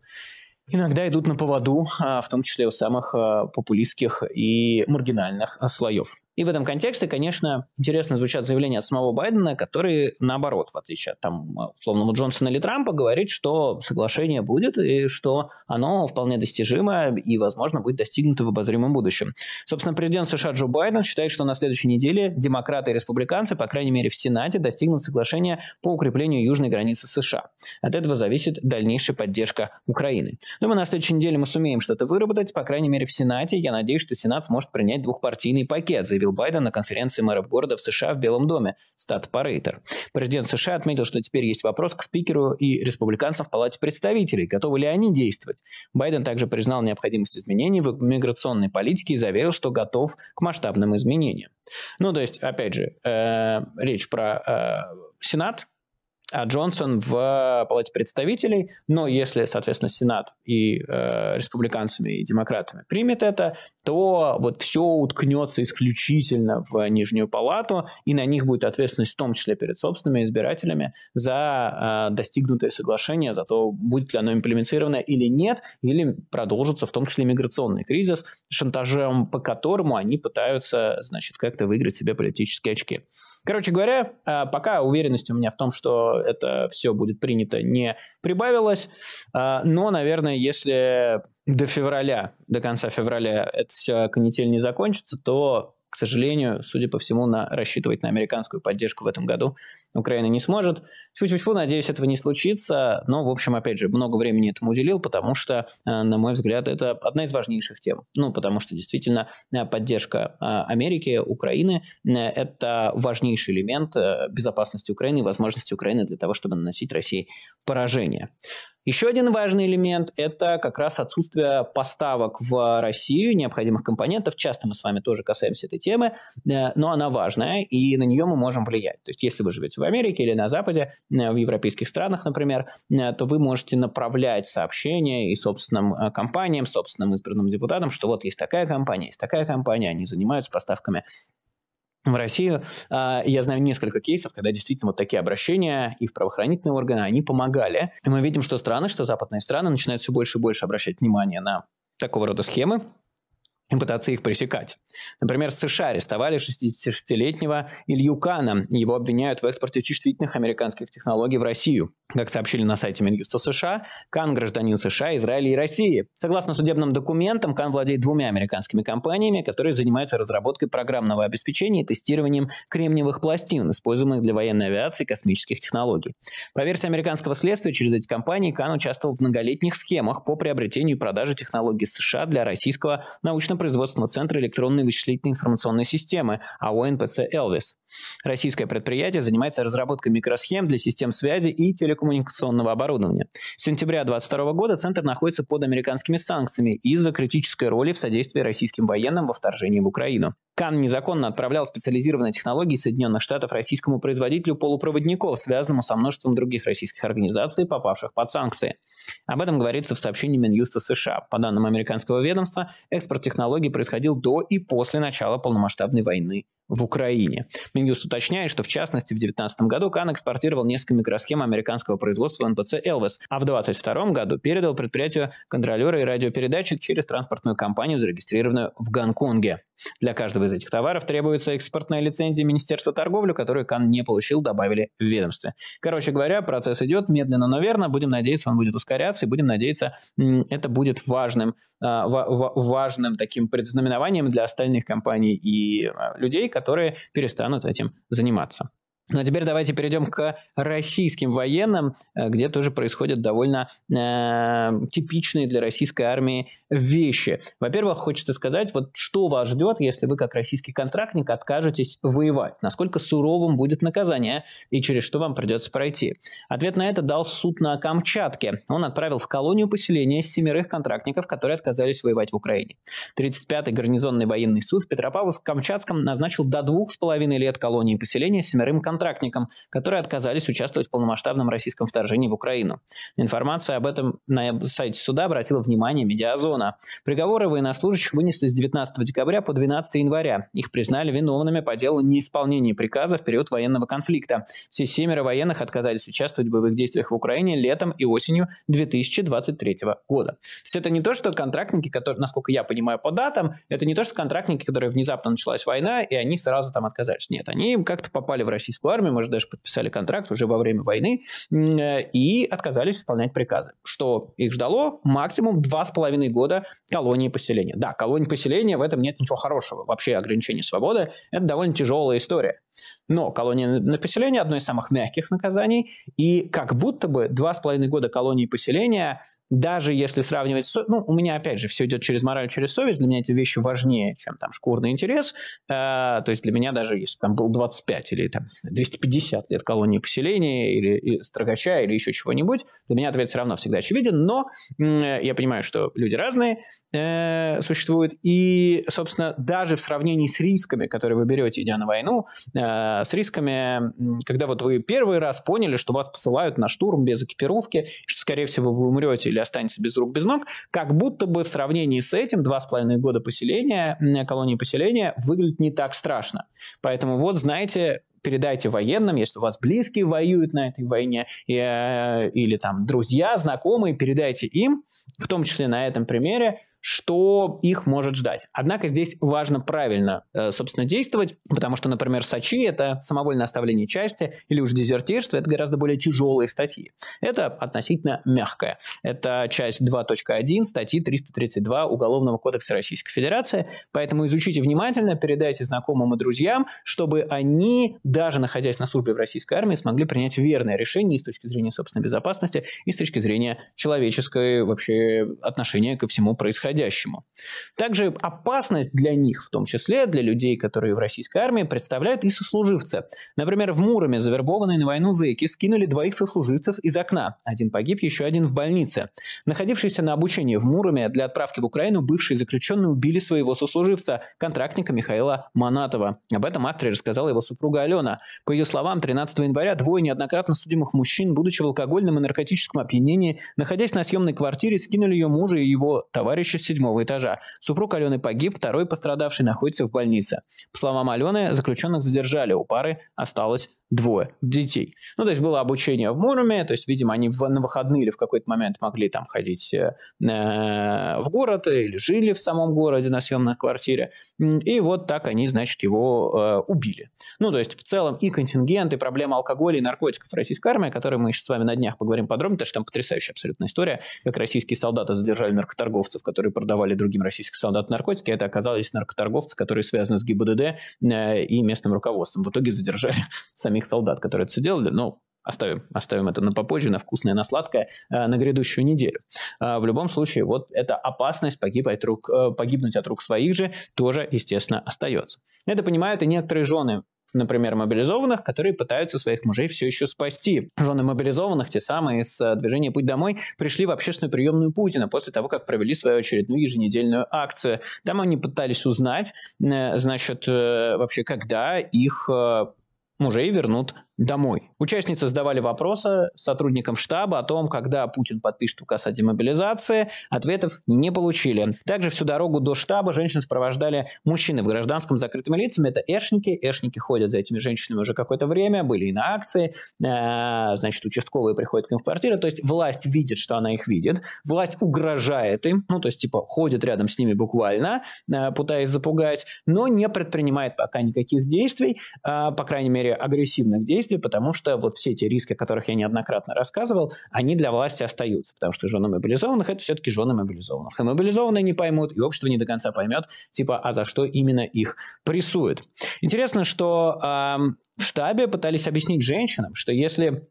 иногда идут на поводу, а, в том числе у самых а, популистских и маргинальных а, слоев. И в этом контексте, конечно, интересно звучат заявления от самого Байдена, которые, наоборот, в отличие от там, условного Джонсона или Трампа, говорит, что соглашение будет и что оно вполне достижимо и, возможно, будет достигнуто в обозримом будущем. Собственно, президент США Джо Байден считает, что на следующей неделе демократы и республиканцы, по крайней мере в Сенате, достигнут соглашения по укреплению южной границы США. От этого зависит дальнейшая поддержка Украины. Думаю, на следующей неделе мы сумеем что-то выработать, по крайней мере в Сенате. Я надеюсь, что Сенат сможет принять двухпартийный пакет, заявил Байден на конференции мэров города в США в Белом доме, стат Парейтер. Президент США отметил, что теперь есть вопрос к спикеру и республиканцам в Палате представителей, готовы ли они действовать. Байден также признал необходимость изменений в миграционной политике и заверил, что готов к масштабным изменениям. Ну, то есть, опять же, э, речь про э, Сенат, а Джонсон в э, Палате представителей. Но если, соответственно, Сенат и э, республиканцами, и демократами примет это, то вот все уткнется исключительно в Нижнюю Палату, и на них будет ответственность в том числе перед собственными избирателями за э, достигнутое соглашение, за то, будет ли оно имплементировано или нет, или продолжится в том числе миграционный кризис, шантажем по которому они пытаются, значит, как-то выиграть себе политические очки. Короче говоря, э, пока уверенность у меня в том, что это все будет принято, не прибавилось. А, но, наверное, если до февраля, до конца февраля это все канитель не закончится, то, к сожалению, судя по всему, на, рассчитывать на американскую поддержку в этом году Украина не сможет. Тьфу-тьфу-тьфу, надеюсь, этого не случится. Но, в общем, опять же, много времени этому уделил, потому что, э, на мой взгляд, это одна из важнейших тем. Ну, потому что, действительно, э, поддержка э, Америки, Украины – это важнейший элемент безопасности Украины и возможности Украины для того, чтобы наносить России поражение. Еще один важный элемент – это как раз отсутствие поставок в Россию необходимых компонентов. Часто мы с вами тоже касаемся этой темы, но она важная, и на нее мы можем влиять. То есть, если вы живете в Америке или на Западе, э, в европейских странах, например, э, то вы можете направлять сообщения и собственным э, компаниям, собственным избранным депутатам, что вот есть такая компания, есть такая компания, они занимаются поставками в Россию. А, я знаю несколько кейсов, когда действительно вот такие обращения и в правоохранительные органы, они помогали. И мы видим, что страны, что западные страны начинают все больше и больше обращать внимание на такого рода схемы, и пытаться их пресекать. Например, в США арестовали 66-летнего Илью Кана. Его обвиняют в экспорте чувствительных американских технологий в Россию. Как сообщили на сайте Минюста США, Кан – гражданин США, Израиля и России. Согласно судебным документам, Кан владеет двумя американскими компаниями, которые занимаются разработкой программного обеспечения и тестированием кремниевых пластин, используемых для военной авиации и космических технологий. По версии американского следствия, через эти компании Кан участвовал в многолетних схемах по приобретению и продаже технологий США для российского научно производственного центра электронной вычислительной информационной системы АО НПЦ «Элвис». Российское предприятие занимается разработкой микросхем для систем связи и телекоммуникационного оборудования. С сентября 2022 года центр находится под американскими санкциями из-за критической роли в содействии российским военным во вторжении в Украину. Кан незаконно отправлял специализированные технологии Соединенных Штатов российскому производителю полупроводников, связанному со множеством других российских организаций, попавших под санкции. Об этом говорится в сообщении Минюста США. По данным американского ведомства, экспорт технологий происходил до и после начала полномасштабной войны в Украине. Минюст уточняет, что в частности в 2019 году Кан экспортировал несколько микросхем американского производства НПЦ «Элвис», а в 2022 году передал предприятию контролера и радиопередатчик через транспортную компанию, зарегистрированную в Гонконге. Для каждого из этих товаров требуется экспортная лицензия Министерства торговли, которую Кан не получил, добавили в ведомстве. Короче говоря, процесс идет медленно, но верно. Будем надеяться, он будет ускоряться, и будем надеяться, это будет важным, а, важным таким предзнаменованием для остальных компаний и а, людей, которые перестанут этим заниматься. Ну а теперь давайте перейдем к российским военным, э, где тоже происходят довольно э, типичные для российской армии вещи. Во-первых, хочется сказать, вот что вас ждет, если вы как российский контрактник откажетесь воевать, насколько суровым будет наказание и через что вам придется пройти. Ответ на это дал суд на Камчатке. Он отправил в колонию поселения семерых контрактников, которые отказались воевать в Украине. 35-й гарнизонный военный суд в Петропавловск-Камчатском назначил до двух с половиной лет колонии поселения семерым контрактникам контрактникам, которые отказались участвовать в полномасштабном российском вторжении в Украину. Информация об этом на сайте суда обратила внимание медиазона. Приговоры военнослужащих вынесли с 19 декабря по 12 января. Их признали виновными по делу неисполнения приказа в период военного конфликта. Все семеро военных отказались участвовать в боевых действиях в Украине летом и осенью 2023 года. То есть это не то, что контрактники, которые, насколько я понимаю по датам, это не то, что контрактники, которые внезапно началась война, и они сразу там отказались. Нет, они как-то попали в российскую армию, может, даже подписали контракт уже во время войны, э, и отказались исполнять приказы. Что их ждало? Максимум два с половиной года колонии поселения. Да, колонии поселения, в этом нет ничего хорошего. Вообще ограничение свободы – это довольно тяжелая история. Но колония на поселение – одно из самых мягких наказаний, и как будто бы два с половиной года колонии поселения даже если сравнивать, с, ну, у меня, опять же, все идет через мораль, через совесть, для меня эти вещи важнее, чем там шкурный интерес, э, то есть для меня даже, если там был 25 или там 250 лет колонии поселения или, или строгача или еще чего-нибудь, для меня ответ все равно всегда очевиден, но э, я понимаю, что люди разные э, существуют, и, собственно, даже в сравнении с рисками, которые вы берете, идя на войну, э, Э, с рисками, когда вот вы первый раз поняли, что вас посылают на штурм без экипировки, что, скорее всего, вы умрете или останетесь без рук, без ног, как будто бы в сравнении с этим два с половиной года поселения, колонии поселения, выглядит не так страшно. Поэтому вот, знаете, передайте военным, если у вас близкие воюют на этой войне, и, э, или там друзья, знакомые, передайте им, в том числе на этом примере, что их может ждать. Однако здесь важно правильно, э, собственно, действовать, потому что, например, сачи – это самовольное оставление части, или уж дезертирство – это гораздо более тяжелые статьи. Это относительно мягкое. Это часть 2.1 статьи 332 Уголовного кодекса Российской Федерации, поэтому изучите внимательно, передайте знакомым и друзьям, чтобы они, даже находясь на службе в российской армии, смогли принять верное решение и с точки зрения собственной безопасности, и с точки зрения человеческой вообще отношения ко всему происходящему происходящему. Также опасность для них, в том числе для людей, которые в российской армии, представляют и сослуживцы. Например, в Муроме завербованные на войну зэки скинули двоих сослуживцев из окна. Один погиб, еще один в больнице. Находившийся на обучении в Муроме для отправки в Украину бывшие заключенные убили своего сослуживца, контрактника Михаила Манатова. Об этом авторе рассказала его супруга Алена. По ее словам, 13 января двое неоднократно судимых мужчин, будучи в алкогольном и наркотическом опьянении, находясь на съемной квартире, скинули ее мужа и его товарища седьмого этажа. Супруг Алены погиб, второй пострадавший находится в больнице. По словам Алены, заключенных задержали, у пары осталось двое детей. Ну, то есть было обучение в Муроме, то есть, видимо, они в, на выходные или в какой-то момент могли там ходить э, э в город или жили в самом городе на съемной квартире. И вот так они, значит, его э, убили. Ну, то есть в целом и контингент, и проблема алкоголя и наркотиков в российской армии, о которой мы еще с вами на днях поговорим подробно, потому что там потрясающая абсолютная история, как российские солдаты задержали наркоторговцев, которые продавали другим российским солдатам наркотики, а это оказались наркоторговцы, которые связаны с ГИБДД э, и местным руководством. В итоге задержали [LAUGHS] сами моих солдат, которые это все делали, но оставим, оставим это на попозже, на вкусное, на сладкое, э, на грядущую неделю. Э, в любом случае, вот эта опасность погиб от рук, э, погибнуть от рук своих же тоже, естественно, остается. Это понимают и некоторые жены например, мобилизованных, которые пытаются своих мужей все еще спасти. Жены мобилизованных, те самые из движения «Путь домой», пришли в общественную приемную Путина после того, как провели свою очередную еженедельную акцию. Там они пытались узнать, значит, вообще, когда их мужей вернут домой. Участницы задавали вопросы сотрудникам штаба о том, когда Путин подпишет указ о демобилизации. Ответов не получили. Также всю дорогу до штаба женщины сопровождали мужчины в гражданском с закрытыми лицами. Это эшники. Эшники ходят за этими женщинами уже какое-то время, были и на акции. Э, значит, участковые приходят к ним в квартиры. То есть власть видит, что она их видит. Власть угрожает им. Ну, то есть, типа, ходит рядом с ними буквально, э, пытаясь запугать, но не предпринимает пока никаких действий, э, по крайней мере, агрессивных действий действий, потому что вот все эти риски, о которых я неоднократно рассказывал, они для власти остаются, потому что жены мобилизованных – это все-таки жены мобилизованных. И мобилизованные не поймут, и общество не до конца поймет, типа, а за что именно их прессуют. Интересно, что э, в штабе пытались объяснить женщинам, что если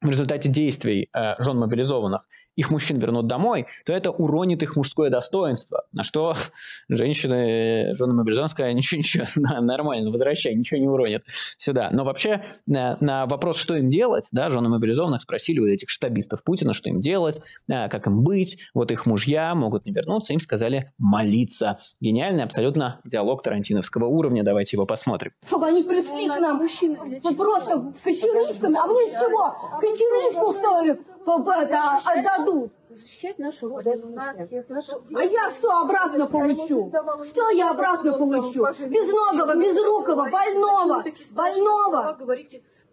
в результате действий э, жен мобилизованных их мужчин вернут домой, то это уронит их мужское достоинство. На что [LAUGHS] женщины, жена Мобилизонская, ничего, ничего, [LAUGHS] нормально, возвращай, ничего не уронит сюда. Но вообще на, на вопрос, что им делать, да, жены мобилизованных спросили вот этих штабистов Путина, что им делать, а, как им быть, вот их мужья могут не вернуться, им сказали молиться. Гениальный абсолютно диалог тарантиновского уровня, давайте его посмотрим. Чтобы они пришли к нам, вот ну, просто кочерышками, а мы всего, кочерышку, что Победа отдадут. Защищать нашу родину. А я что обратно получу? Что я обратно получу? Безногого, безрукого, больного, больного.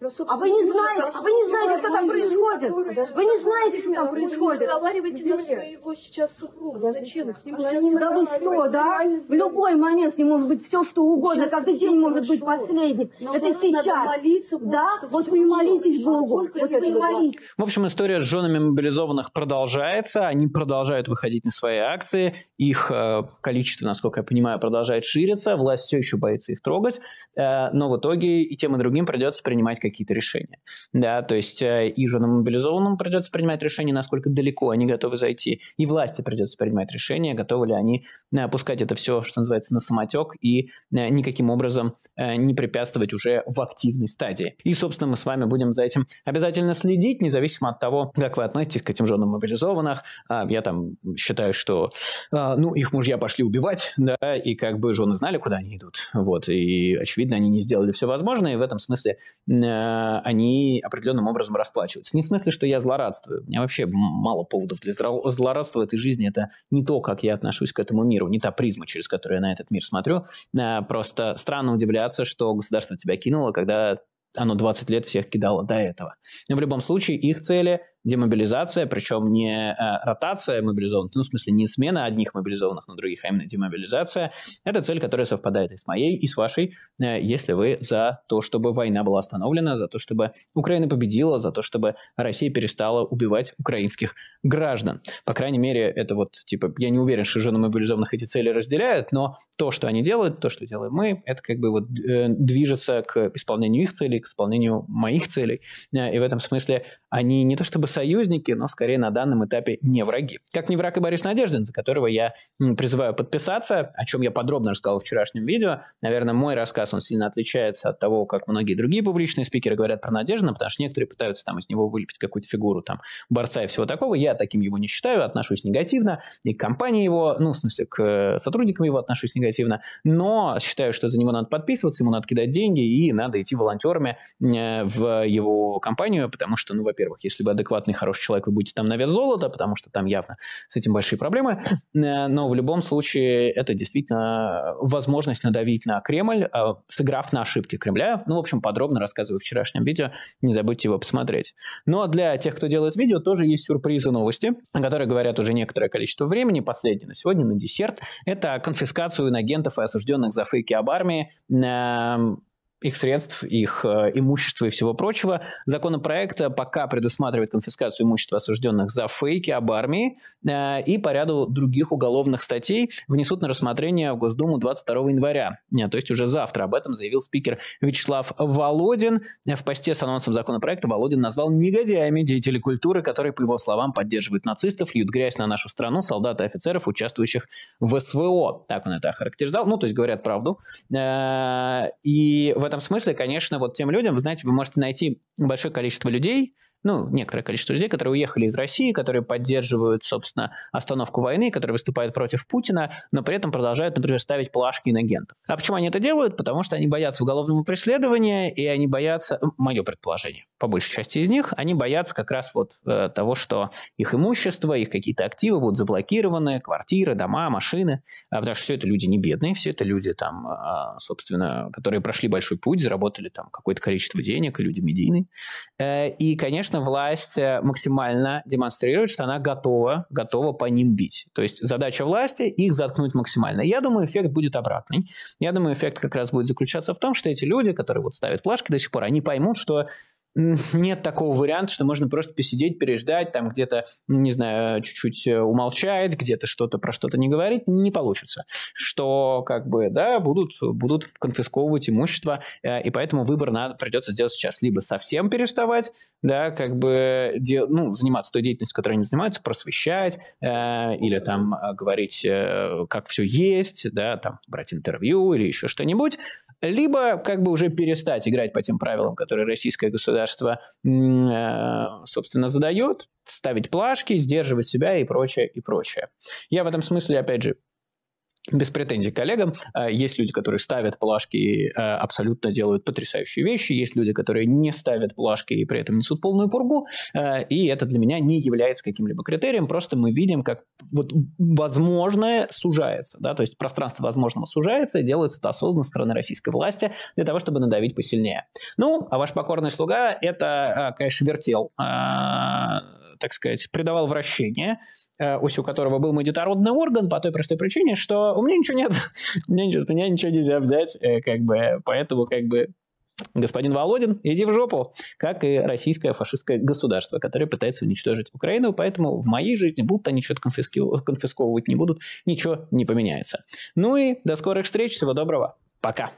Ну, а, ну, а вы не знаете, а вы не знаете, что там происходит. Вы не знаете, что там происходит. Вы разговариваете за своего сейчас супруга. Зачем? С ним Да вы что, да? В любой момент с ним может быть все, что угодно. Каждый день может быть последний. Это сейчас. Да? Вот вы и молитесь а Богу. Вот вы и молитесь. В общем, история с женами мобилизованных продолжается. Они продолжают выходить на свои акции. Их э, количество, насколько я понимаю, продолжает шириться. Власть все еще боится их трогать. Э, но в итоге и тем, и другим придется принимать какие-то решения. Да, то есть э, и женам мобилизованным придется принимать решение, насколько далеко они готовы зайти, и власти придется принимать решение, готовы ли они опускать э, это все, что называется, на самотек и э, никаким образом не препятствовать уже в активной стадии. И, собственно, мы с вами будем за этим обязательно следить, независимо от того, как вы относитесь к этим женам мобилизованных. А, я там считаю, что а, ну, их мужья пошли убивать, да, и как бы жены знали, куда они идут. Вот, и, очевидно, они не сделали все возможное, и в этом смысле Э, они определенным образом расплачиваются. Не в смысле, что я злорадствую. У меня вообще мало поводов для злорадства в этой жизни. Это не то, как я отношусь к этому миру, не та призма, через которую я на этот мир смотрю. Э, просто странно удивляться, что государство тебя кинуло, когда оно 20 лет всех кидало до этого. Но в любом случае их цели демобилизация, причем не э, ротация мобилизованных, ну, в смысле, не смена одних мобилизованных на других, а именно демобилизация. Это цель, которая совпадает и с моей, и с вашей, э, если вы за то, чтобы война была остановлена, за то, чтобы Украина победила, за то, чтобы Россия перестала убивать украинских граждан. По крайней мере, это вот, типа, я не уверен, что жены мобилизованных эти цели разделяют, но то, что они делают, то, что делаем мы, это как бы вот э, движется к исполнению их целей, к исполнению моих целей. И в этом смысле они не то чтобы союзники, но скорее на данном этапе не враги. Как не враг и Борис Надеждин, за которого я призываю подписаться, о чем я подробно рассказал в вчерашнем видео. Наверное, мой рассказ, он сильно отличается от того, как многие другие публичные спикеры говорят про Надеждина, потому что некоторые пытаются там из него вылепить какую-то фигуру там борца и всего такого. Я таким его не считаю, отношусь негативно, и к компании его, ну, в смысле, к сотрудникам его отношусь негативно, но считаю, что за него надо подписываться, ему надо кидать деньги, и надо идти волонтерами э, в его компанию, потому что, ну, во-первых, если вы адекватно адекватный, хороший человек, вы будете там на вес золота, потому что там явно с этим большие проблемы. Э, но в любом случае это действительно возможность надавить на Кремль, э, сыграв на ошибки Кремля. Ну, в общем, подробно рассказываю в вчерашнем видео, не забудьте его посмотреть. Но ну, а для тех, кто делает видео, тоже есть сюрпризы новости, о которых говорят уже некоторое количество времени, последний на сегодня, на десерт. Это конфискацию инагентов и осужденных за фейки об армии эм, их средств, их э, имущества и всего прочего. Законопроект э, пока предусматривает конфискацию имущества осужденных за фейки об армии э, и по ряду других уголовных статей внесут на рассмотрение в Госдуму 22 января, Нет, э, то есть уже завтра. Об этом заявил спикер Вячеслав Володин. Э, в посте с анонсом законопроекта Володин назвал негодяями деятелей культуры, которые, по его словам, поддерживают нацистов, льют грязь на нашу страну, солдат и офицеров, участвующих в СВО. Так он это охарактеризовал. Ну, то есть говорят правду. Э, и в в этом смысле, конечно, вот тем людям, вы знаете, вы можете найти большое количество людей, ну, некоторое количество людей, которые уехали из России, которые поддерживают, собственно, остановку войны, которые выступают против Путина, но при этом продолжают, например, ставить плашки инагентов. А почему они это делают? Потому что они боятся уголовного преследования, и они боятся, мое предположение, по большей части из них, они боятся как раз вот э, того, что их имущество, их какие-то активы будут заблокированы, квартиры, дома, машины, э, потому что все это люди не бедные, все это люди там, э, собственно, которые прошли большой путь, заработали там какое-то количество денег, люди медийные. Э, и, конечно, конечно, власть э, максимально демонстрирует, что она готова, готова по ним бить. То есть задача власти – их заткнуть максимально. Я думаю, эффект будет обратный. Я думаю, эффект как раз будет заключаться в том, что эти люди, которые вот ставят плашки до сих пор, они поймут, что нет такого варианта, что можно просто посидеть, переждать, там где-то, не знаю, чуть-чуть э, умолчать, где-то что-то про что-то не говорить, не получится. Что как бы, да, будут, будут конфисковывать имущество, э, и поэтому выбор надо, придется сделать сейчас. Либо совсем переставать, да, как бы, дел, ну, заниматься той деятельностью, которой они занимаются, просвещать, э, или там э, говорить, э, как все есть, да, там брать интервью или еще что-нибудь, либо как бы уже перестать играть по тем правилам, которые российское государство, э, собственно, задает, ставить плашки, сдерживать себя и прочее, и прочее. Я в этом смысле, опять же, без претензий к коллегам. А, есть люди, которые ставят плашки и а, абсолютно делают потрясающие вещи. Есть люди, которые не ставят плашки и при этом несут полную пургу. А, и это для меня не является каким-либо критерием. Просто мы видим, как вот возможное сужается. Да? То есть пространство возможного сужается, и делается это осознанно со стороны российской власти для того, чтобы надавить посильнее. Ну, а ваш покорный слуга – это, конечно, вертел так сказать, придавал вращение, э, у которого был мой детородный орган по той простой причине, что у меня ничего нет, у [LAUGHS] меня ничего нельзя взять, э, как бы, поэтому как бы господин Володин, иди в жопу, как и российское фашистское государство, которое пытается уничтожить Украину, поэтому в моей жизни будут они что-то конфисковывать не будут, ничего не поменяется. Ну и до скорых встреч, всего доброго, пока.